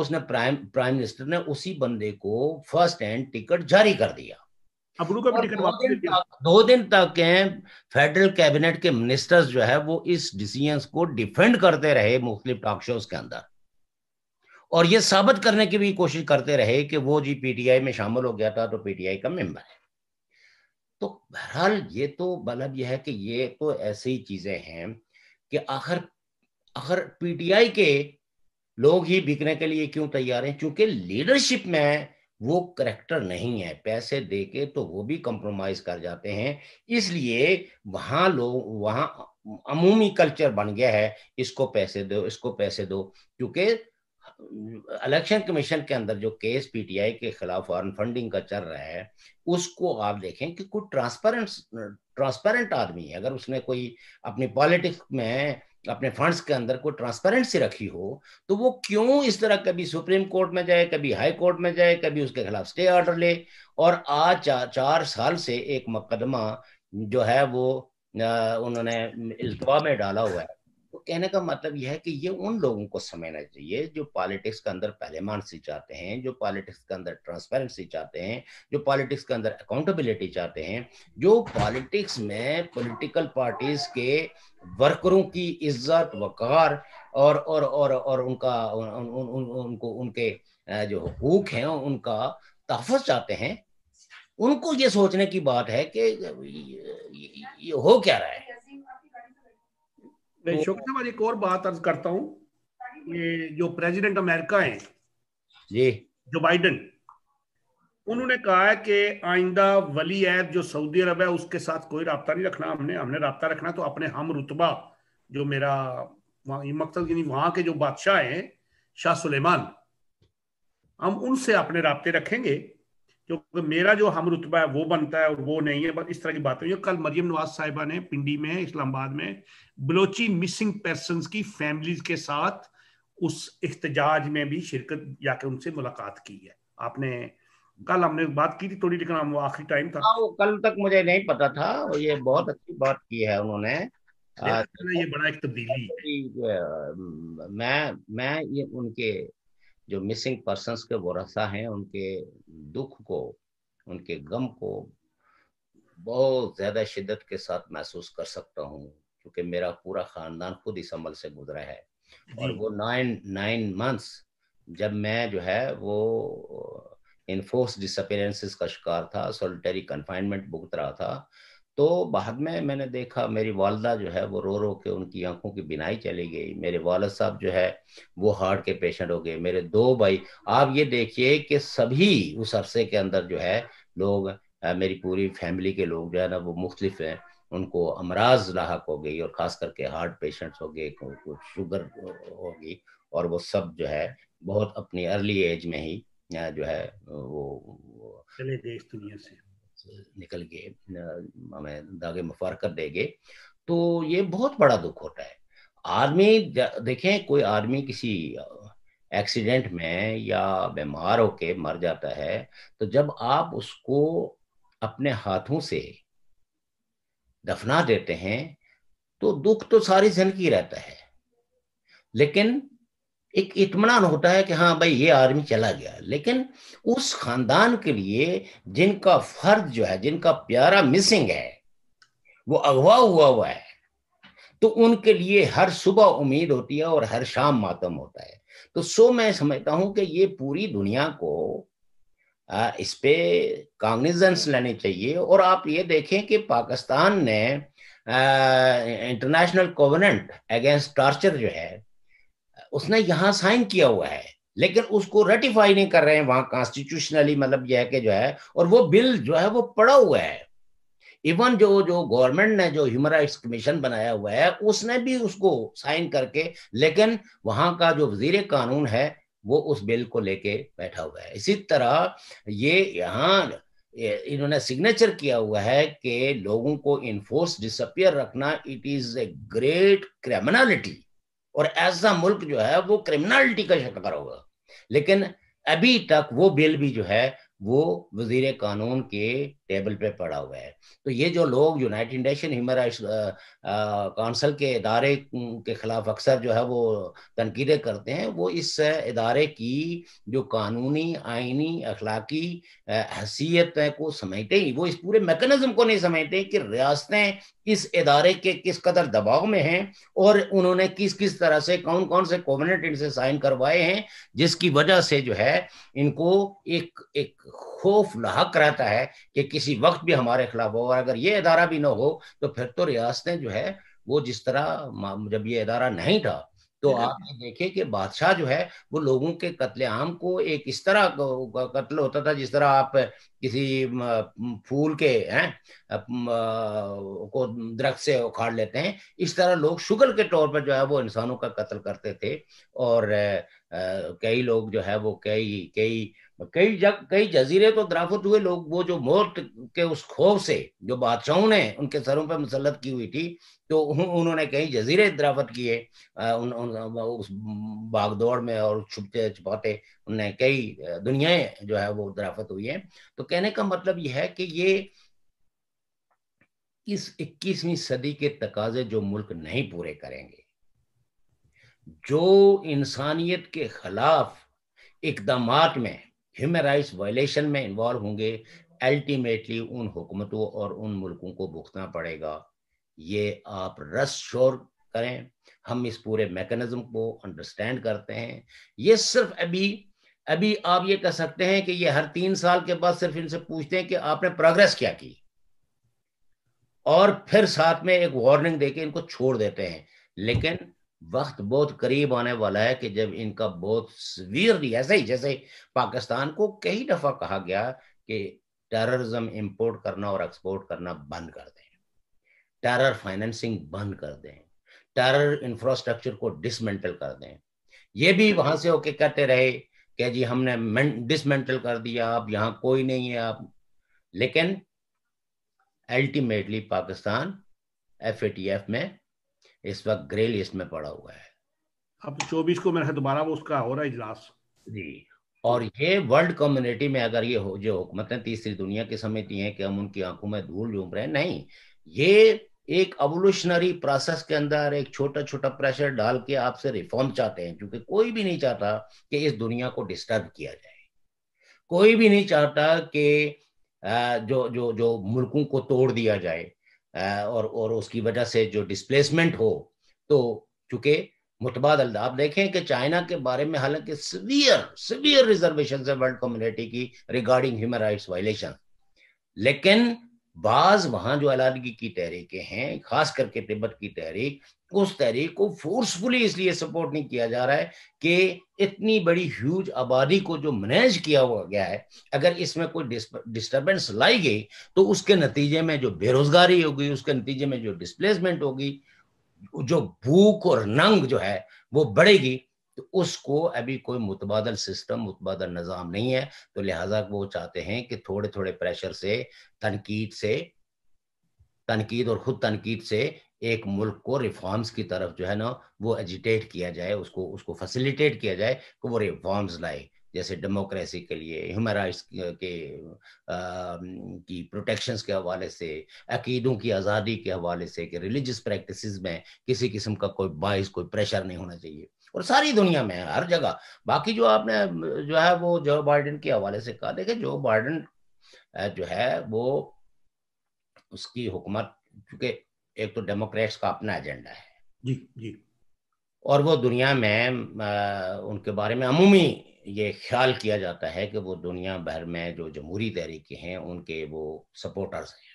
उसने प्राइम प्राइम मिनिस्टर ने उसी बंदे को फर्स्ट हैंड टिकट जारी कर दिया का टिकट दो दिन तक दो दिन तक फेडरल कैबिनेट के मिनिस्टर्स जो है वो इस डिसीजन को डिफेंड करते रहे मुख्तलिफ टॉक शोज के अंदर और ये साबित करने की भी कोशिश करते रहे कि वो जी पीटीआई में शामिल हो गया था तो पीटीआई का मेंबर है तो बहरहाल ये तो मतलब यह है कि ये तो ऐसी चीजें हैं कि आखिर आखिर पीटीआई के लोग ही बिकने के लिए क्यों तैयार हैं क्योंकि लीडरशिप में वो करेक्टर नहीं है पैसे दे के तो वो भी कंप्रोमाइज कर जाते हैं इसलिए वहां लोग वहां अमूमी कल्चर बन गया है इसको पैसे दो इसको पैसे दो क्योंकि इलेक्शन कमीशन के अंदर जो केस पीटीआई के खिलाफ फॉरन फंडिंग का चल रहा है उसको आप देखें कि कोई ट्रांसपेरेंट ट्रांसपेरेंट आदमी है अगर उसने कोई अपनी पॉलिटिक्स में अपने फंड्स के अंदर कोई ट्रांसपेरेंसी रखी हो तो वो क्यों इस तरह कभी सुप्रीम कोर्ट में जाए कभी हाई कोर्ट में जाए कभी उसके खिलाफ स्टे ऑर्डर ले और आज चा, चार साल से एक मुकदमा जो है वो उन्होंने इल्तवा में डाला हुआ है तो कहने का मतलब यह है कि ये उन लोगों को समझना चाहिए जो पॉलिटिक्स के अंदर मानसी चाहते हैं जो पॉलिटिक्स के अंदर ट्रांसपेरेंसी चाहते हैं जो पॉलिटिक्स के अंदर अकाउंटेबिलिटी चाहते हैं जो पॉलिटिक्स में पॉलिटिकल पार्टीज के वर्करों की इज्जत वकार और और और और उनका उन, उन, उन, उनको उनके जो हकूक है उनका तहफ़ चाहते हैं उनको ये सोचने की बात है कि ये हो क्या रहा है मैं साहब तो- एक और बात अर्ज करता हूँ जो प्रेसिडेंट अमेरिका है जी जो बाइडन उन्होंने कहा है कि आइंदा वली ऐद जो सऊदी अरब है उसके साथ कोई रहा नहीं रखना हमने हमने रहा रखना तो अपने हम रुतबा जो मेरा मकसद यानी वहां के जो बादशाह हैं शाह सुलेमान हम उनसे अपने रबते रखेंगे क्योंकि मेरा जो हम रुतबा है वो बनता है और वो नहीं है बस इस तरह की बात है कल मरियम नवाज साहिबा ने पिंडी में इस्लामाबाद में बलोची मिसिंग पर्सन की फैमिलीज के साथ उस एहतजाज में भी शिरकत जाके उनसे मुलाकात की है आपने कल हमने बात की थी थोड़ी लेकिन हम आखिरी टाइम था आ, हाँ, वो कल तक मुझे नहीं पता था ये बहुत अच्छी बात की है उन्होंने आ, ये बड़ा एक तब्दीली मैं मैं ये उनके जो मिसिंग पर्सन के वरसा हैं उनके दुख को उनके गम को बहुत ज़्यादा शिद्दत के साथ महसूस कर सकता हूँ क्योंकि मेरा पूरा ख़ानदान खुद इस अमल से गुजरा है और वो नाइन नाइन मंथ्स जब मैं जो है वो इनफोर्स uh, डिसअपेयरेंसेस का शिकार था सोलिटरी कन्फाइनमेंट भुगत रहा था तो बाद में मैंने देखा मेरी वालदा जो है वो रो रो के उनकी आंखों की बिनाई चली गई मेरे वालद साहब जो है वो हार्ट के पेशेंट हो गए मेरे दो भाई आप ये देखिए कि सभी उस अरसे के अंदर जो है लोग मेरी पूरी फैमिली के लोग जो है ना वो मुख्तलिफ हैं उनको अमराज लाक हो गई और ख़ास करके हार्ट पेशेंट्स हो गए कुछ शुगर हो और वो सब जो है बहुत अपनी अर्ली एज में ही जो है वो चले गए इस दुनिया से निकल गए हमें दागे मफार कर देंगे तो ये बहुत बड़ा दुख होता है आदमी देखें कोई आदमी किसी एक्सीडेंट में या बीमार होके मर जाता है तो जब आप उसको अपने हाथों से दफना देते हैं तो दुख तो सारी जिंदगी रहता है लेकिन एक इतमान होता है कि हाँ भाई ये आर्मी चला गया लेकिन उस खानदान के लिए जिनका फर्द जो है जिनका प्यारा मिसिंग है वो अगवा हुआ हुआ है तो उनके लिए हर सुबह उम्मीद होती है और हर शाम मातम होता है तो सो मैं समझता हूं कि ये पूरी दुनिया को आ, इस पे कॉग्निजेंस लेनी चाहिए और आप ये देखें कि पाकिस्तान ने इंटरनेशनल कोवनेंट अगेंस्ट टॉर्चर जो है उसने यहां साइन किया हुआ है लेकिन उसको रेटिफाई नहीं कर रहे हैं वहां कॉन्स्टिट्यूशनली मतलब यह के जो है और वो बिल जो है वो पड़ा हुआ है इवन जो जो गवर्नमेंट ने जो ह्यूमन राइट्स कमीशन बनाया हुआ है उसने भी उसको साइन करके लेकिन वहां का जो वजीर कानून है वो उस बिल को लेके बैठा हुआ है इसी तरह ये यहाँ इन्होंने सिग्नेचर किया हुआ है कि लोगों को इनफोर्स डिसअपियर रखना it is a great criminality और ऐसा मुल्क जो है वो क्रिमिनलिटी का शिकार होगा लेकिन अभी तक वो बिल भी जो है वो वजीर कानून के टेबल पे पड़ा हुआ है तो ये जो लोग United Nation human rights council के इदारे के खिलाफ अक्सर जो है वो तनकीदें करते हैं वो इस इदारे की जो कानूनी आइनी अखलाकी हैसियत को समझते ही वो इस पूरे मेकनिज़म को नहीं समझते कि रियासतें इस इदारे के किस कदर दबाव में हैं और उन्होंने किस किस तरह से कौन कौन से कोविनेट इनसे साइन करवाए हैं जिसकी वजह से जो है इनको एक एक खौफ लाक रहता है कि किसी वक्त भी हमारे खिलाफ हो और अगर ये अदारा भी ना हो तो फिर तो रियासतें जो है वो जिस तरह जब ये अदारा नहीं था तो हम्म। आप ये देखें कि बादशाह जो है वो लोगों के कत्लेआम को एक इस तरह कत्ल होता था जिस तरह आप किसी फूल के हैं को दरख्त से उखाड़ लेते हैं इस तरह लोग शुगर के तौर पर जो है वो इंसानों का कत्ल करते थे और कई लोग जो है वो कई कई कई जग कई जजीरे तो दराफत हुए लोग वो जो मौत के उस खौफ से जो बादशाहों ने उनके सरों पर मुसलत की हुई थी तो उन्होंने कई जजीरे दराफत किए उन, उन, उस भागदौड़ में और छुपते छुपाते उनने कई दुनियाएं जो है वो दराफत हुई है तो कहने का मतलब यह है कि ये इस इक्कीसवीं सदी के तकाजे जो मुल्क नहीं पूरे करेंगे जो इंसानियत के खिलाफ इकदाम में ह्यूमन राइट्स वायलेशन में इन्वॉल्व होंगे अल्टीमेटली उन हुकूमतों और उन मुल्कों को भुगतना पड़ेगा ये आप रस शोर करें हम इस पूरे मैकेनिज्म को अंडरस्टैंड करते हैं ये सिर्फ अभी अभी आप ये कह सकते हैं कि ये हर तीन साल के बाद सिर्फ इनसे पूछते हैं कि आपने प्रोग्रेस क्या की और फिर साथ में एक वार्निंग देके इनको छोड़ देते हैं लेकिन वक्त बहुत करीब आने वाला है कि जब इनका बहुत सवियरली ऐसे ही जैसे पाकिस्तान को कई दफा कहा गया कि टेररिज्म इंपोर्ट करना और एक्सपोर्ट करना बंद कर दें टेरर फाइनेंसिंग बंद कर दें टेरर इंफ्रास्ट्रक्चर को डिसमेंटल कर दें ये भी वहां से होके कहते रहे कि जी हमने डिसमेंटल कर दिया अब यहां कोई नहीं है अब लेकिन अल्टीमेटली पाकिस्तान एफ में इस वक्त ग्रे लिस्ट में पड़ा हुआ है अब चौबीस को मेरा दोबारा वो उसका हो रहा है इजलास जी और ये वर्ल्ड कम्युनिटी में अगर ये हो जो हुकूमत है तीसरी दुनिया की समिति है कि हम उनकी आंखों में धूल झूम रहे हैं नहीं ये एक अवोल्यूशनरी प्रोसेस के अंदर एक छोटा छोटा प्रेशर डाल के आपसे रिफॉर्म चाहते हैं क्योंकि कोई भी नहीं चाहता कि इस दुनिया को डिस्टर्ब किया जाए कोई भी नहीं चाहता कि जो जो जो मुल्कों को तोड़ दिया जाए और और उसकी वजह से जो डिस्प्लेसमेंट हो तो चूंकि मुतबाद आप देखें कि चाइना के बारे में हालांकि सीवियर सीवियर रिजर्वेशन है वर्ल्ड कम्युनिटी की रिगार्डिंग ह्यूमन राइट्स वायलेशन लेकिन बाज वहां जो अलादगी की तहरीकें हैं खास करके तिब्बत की तहरीक उस तहरीक को फोर्सफुली इसलिए सपोर्ट नहीं किया जा रहा है कि इतनी बड़ी ह्यूज आबादी को जो मैनेज किया हुआ गया है अगर इसमें कोई डिस्टर्बेंस लाई गई तो उसके नतीजे में जो बेरोजगारी होगी उसके नतीजे में जो डिस्प्लेसमेंट होगी जो भूख और नंग जो है वो बढ़ेगी तो उसको अभी कोई मुतबादल सिस्टम मुतबादल निज़ाम नहीं है तो लिहाजा वो चाहते हैं कि थोड़े थोड़े प्रेशर से तनकीद से तनकीद और ख़ुद तनकीद से एक मुल्क को रिफॉर्म्स की तरफ जो है ना वो एजिटेट किया जाए उसको उसको फैसिलिटेट किया जाए कि वो रिफॉर्म्स लाए जैसे डेमोक्रेसी के लिए ह्यूमन राइट्स के की प्रोटेक्शंस के हवाले से अकीदों की आज़ादी के हवाले से कि रिलीजियस प्रैक्टिसेस में किसी किस्म का कोई बाइस कोई प्रेशर नहीं होना चाहिए और सारी दुनिया में हर जगह बाकी जो आपने जो है वो जो बाइडन के हवाले से कहा देखे जो बाइडन जो है वो उसकी हुकूमत चूंकि एक तो डेमोक्रेट्स का अपना एजेंडा है जी जी और वो दुनिया में उनके बारे में अमूमी ये ख्याल किया जाता है कि वो दुनिया भर में जो जमहूरी तहरीके हैं उनके वो सपोर्टर्स हैं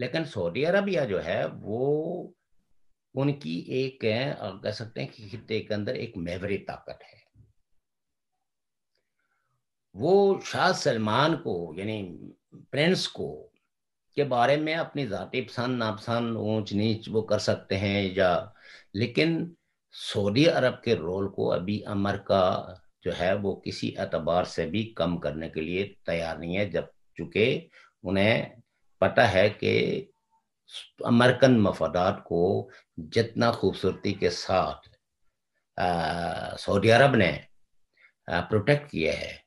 लेकिन सऊदी अरबिया जो है वो उनकी एक कह सकते हैं कि खिते के अंदर एक मेवरी ताकत है वो शाह सलमान को यानी प्रिंस को के बारे में अपनी ज़ाती पसंद नापसंद ऊंच नीच वो कर सकते हैं या लेकिन सऊदी अरब के रोल को अभी अमर का जो है वो किसी एतबार से भी कम करने के लिए तैयार नहीं है जब चूँकि उन्हें पता है कि अमेरिकन मफादात को जितना खूबसूरती के साथ सऊदी अरब ने प्रोटेक्ट किया है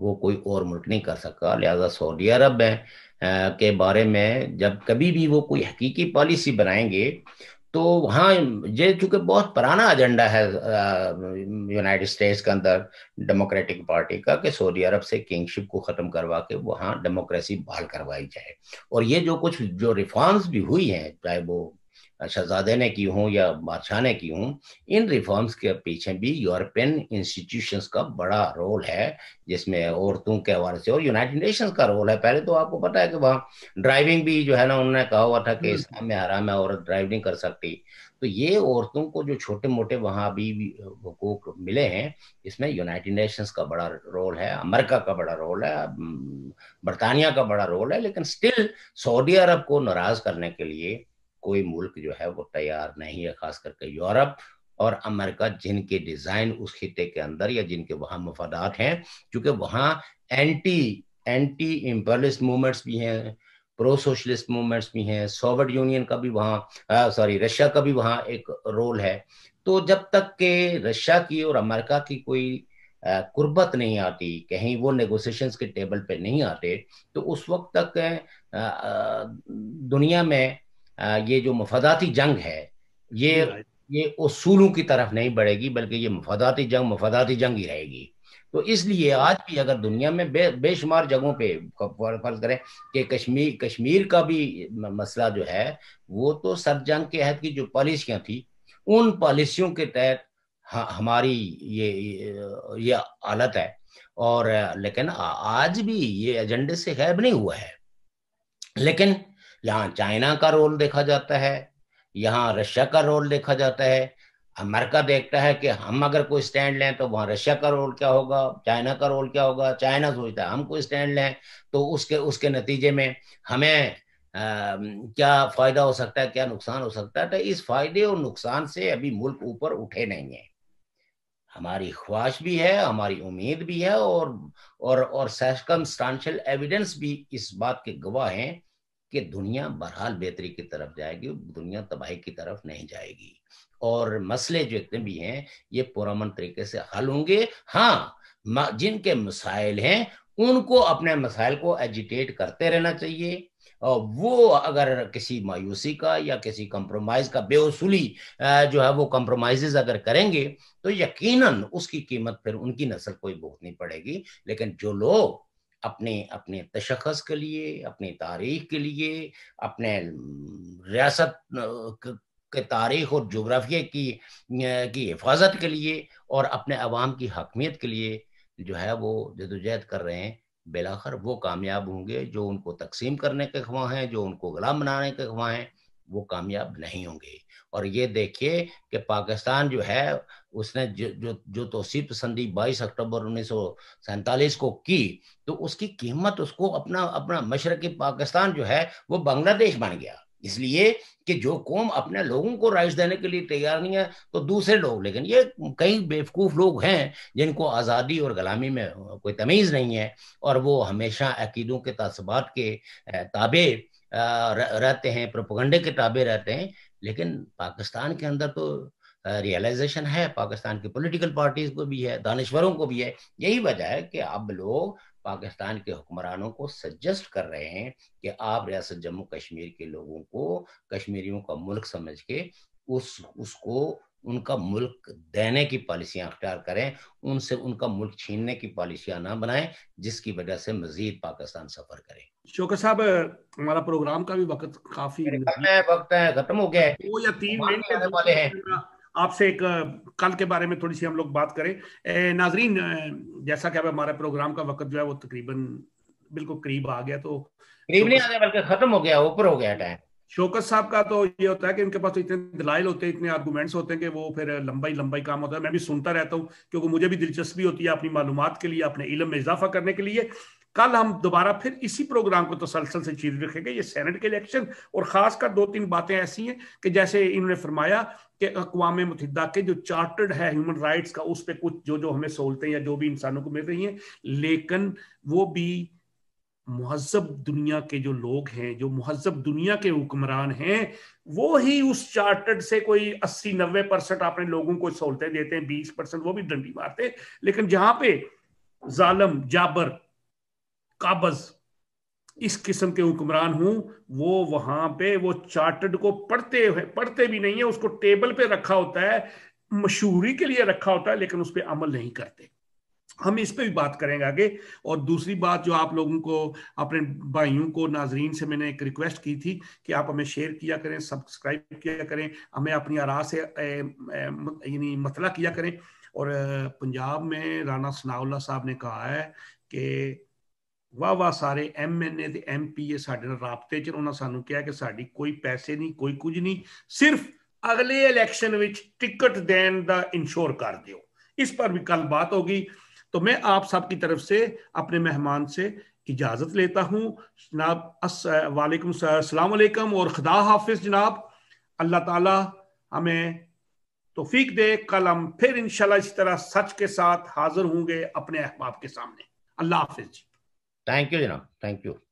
वो कोई और मुल्क नहीं कर सका लिहाजा सऊदी अरब के बारे में जब कभी भी वो कोई हकीकी पॉलिसी बनाएंगे तो वहाँ ये चूंकि बहुत पुराना एजेंडा है यूनाइटेड स्टेट्स के अंदर डेमोक्रेटिक पार्टी का कि सऊदी अरब से किंगशिप को ख़त्म करवा के वहाँ डेमोक्रेसी बहाल करवाई जाए और ये जो कुछ जो रिफॉर्म्स भी हुई हैं चाहे वो शहजादे ने की हूँ या बादशाह ने की हूँ इन रिफॉर्म्स के पीछे भी यूरोपियन इंस्टीट्यूशंस का बड़ा रोल है जिसमें औरतों के हवाले से और यूनाइटेड नेशंस का रोल है पहले तो आपको पता है कि वहाँ ड्राइविंग भी जो है ना उन्होंने कहा हुआ था कि हम्म। इस्लाम में आराम है औरत ड्राइव नहीं कर सकती तो ये औरतों को जो छोटे मोटे वहाँ अभी हकूक मिले हैं इसमें यूनाइटेड नेशंस का बड़ा रोल है अमेरिका का बड़ा रोल है बरतानिया का बड़ा रोल है लेकिन स्टिल सऊदी अरब को नाराज करने के लिए कोई मुल्क जो है वो तैयार नहीं है खास करके यूरोप और अमेरिका जिनके डिजाइन उस खिते के अंदर या जिनके वहां मफादात हैं क्योंकि वहां एंटी एंटी इम्परलिस्ट मूवमेंट्स भी हैं प्रो सोशलिस्ट मूवमेंट्स भी हैं सोवियत यूनियन का भी वहाँ सॉरी रशिया का भी वहाँ एक रोल है तो जब तक के रशिया की और अमेरिका की कोई कुर्बत नहीं आती कहीं वो नेगोशिएशंस के टेबल पे नहीं आते तो उस वक्त तक दुनिया में ये जो मफादाती जंग है ये ये उसूलों की तरफ नहीं बढ़ेगी बल्कि ये मफादाती जंग मफादाती जंग ही रहेगी तो इसलिए आज भी अगर दुनिया में बे, बेशुमार जगहों पे फर्ज करें कि कश्मीर कश्मीर का भी मसला जो है वो तो जंग के अहद की जो पॉलिसियाँ थी उन पॉलिसियों के तहत हमारी ये ये हालत है और लेकिन आज भी ये एजेंडे से गायब नहीं हुआ है लेकिन यहाँ चाइना का रोल देखा जाता है यहाँ रशिया का रोल देखा जाता है अमेरिका देखता है कि हम अगर कोई स्टैंड लें तो वहाँ रशिया का रोल क्या होगा चाइना का रोल क्या होगा चाइना सोचता है हम कोई स्टैंड लें तो उसके उसके नतीजे में हमें आ, क्या फायदा हो सकता है क्या नुकसान हो सकता है तो इस फायदे और नुकसान से अभी मुल्क ऊपर उठे नहीं है हमारी ख्वाहिश भी है हमारी उम्मीद भी है और और और सर्कमस्टांशियल एविडेंस भी इस बात के गवाह हैं कि दुनिया बहरहाल बेहतरी की तरफ जाएगी दुनिया तबाही की तरफ नहीं जाएगी और मसले जो इतने भी हैं ये पुरमन तरीके से हल होंगे हाँ जिनके मसाइल हैं उनको अपने मसाइल को एजिटेट करते रहना चाहिए और वो अगर किसी मायूसी का या किसी कंप्रोमाइज का बेउसूली जो है वो कंप्रोमाइजेज अगर करेंगे तो यकीनन उसकी कीमत फिर उनकी नस्ल कोई भुगतनी पड़ेगी लेकिन जो लोग अपने अपने तशखस के लिए अपनी तारीख के लिए अपने रियासत के तारीख और जोग्राफिया की की हिफाजत के लिए और अपने अवाम की हकमियत के लिए जो है वो जदोजहद कर रहे हैं बिलाखर वो कामयाब होंगे जो उनको तकसीम करने के ख्वाह हैं जो उनको गुलाम बनाने के ख्वाह हैं वो कामयाब नहीं होंगे और ये देखिए कि पाकिस्तान जो है उसने जो जो जो तोसी संधि 22 अक्टूबर उन्नीस को की तो उसकी कीमत उसको अपना अपना मशरक़ी पाकिस्तान जो है वो बांग्लादेश बन गया इसलिए कि जो कौम अपने लोगों को राइट देने के लिए तैयार नहीं है तो दूसरे लोग लेकिन ये कई बेवकूफ़ लोग हैं जिनको आज़ादी और गुलामी में कोई तमीज़ नहीं है और वो हमेशा अकीदों के तसबात के ताबे रहते हैं प्रोपगंडे के ताबे रहते हैं लेकिन पाकिस्तान के अंदर तो रियलाइजेशन है पाकिस्तान की पॉलिटिकल पार्टीज को भी है दानश्वरों को भी है यही वजह है कि अब लोग पाकिस्तान के हुक्मरानों को सजेस्ट कर रहे हैं कि आप रियासत जम्मू कश्मीर के लोगों को कश्मीरियों का मुल्क समझ के उस उसको उनका मुल्क देने की पॉलिसियां अख्तियार करें उनसे उनका मुल्क छीनने की पॉलिसियां ना बनाएं जिसकी वजह से मजीद पाकिस्तान सफर करें शोकर साहब हमारा प्रोग्राम का भी वक्त काफी वक्त है खत्म हो गया है दो या तीन मिनट वाले हैं आपसे एक कल के बारे में थोड़ी सी हम लोग बात करें नाजरीन जैसा कि अब हमारे प्रोग्राम का वक्त जो है वो तकरीबन बिल्कुल करीब आ गया तो करीब नहीं आ गया बल्कि खत्म हो गया ऊपर हो गया टाइम शोकत साहब का तो ये होता है कि उनके पास तो इतने दलाइल होते हैं इतने आर्गूमेंट्स होते हैं कि वो फिर लंबाई लंबाई काम होता है मैं भी सुनता रहता हूँ क्योंकि मुझे भी दिलचस्पी होती है अपनी मालूम के लिए अपने इलम में इजाफा करने के लिए कल हम दोबारा फिर इसी प्रोग्राम को तसलसल तो से चीज रखेंगे ये सेनेट के इलेक्शन और खासकर दो तीन बातें ऐसी हैं कि जैसे इन्होंने फरमाया कि अकवा मुतहदा के जो चार्टर्ड है ह्यूमन राइट्स का उस पर कुछ जो जो हमें सहूलतें या जो भी इंसानों को मिल रही हैं लेकिन वो भी महजब दुनिया के जो लोग हैं जो महजब दुनिया के हुक्मरान हैं वो ही उस चार्टर्ड से कोई अस्सी नब्बे परसेंट अपने लोगों को सहूलतें देते हैं बीस परसेंट वो भी डंडी मारते हैं लेकिन जहां पे जालम जाबर काबज इस किस्म के हुक्मरान हूं वो वहां पे वो चार्टर्ड को पढ़ते पढ़ते भी नहीं है उसको टेबल पे रखा होता है मशहूरी के लिए रखा होता है लेकिन उस पर अमल नहीं करते हम इस पे भी बात करेंगे आगे और दूसरी बात जो आप लोगों को अपने भाइयों को नाजरीन से मैंने एक रिक्वेस्ट की थी कि आप हमें शेयर किया करें सब्सक्राइब किया करें हमें अपनी आरा से यानी मतला किया करें और पंजाब में राना सनाउल्ला साहब ने कहा है कि वाह वाह सारे M N M P A ਰਾਬਤੇ उन्होंने सू कि कोई पैसे नहीं कोई कुछ नहीं सिर्फ अगले इलेक्शन टिकट देन का ਵਿੱਚ कर दौ इस पर भी कल बात होगी तो मैं आप सबकी तरफ से अपने मेहमान से इजाजत लेता हूँ जनाब वालेकुम सलाम वालेकुम और खुदा हाफिज जनाब अल्लाह ताला हमें तोफीक दे कल हम फिर इंशाल्लाह इसी तरह सच के साथ हाजिर होंगे अपने अहबाब के सामने अल्लाह हाफिज जी Thank you, Janab. Thank you.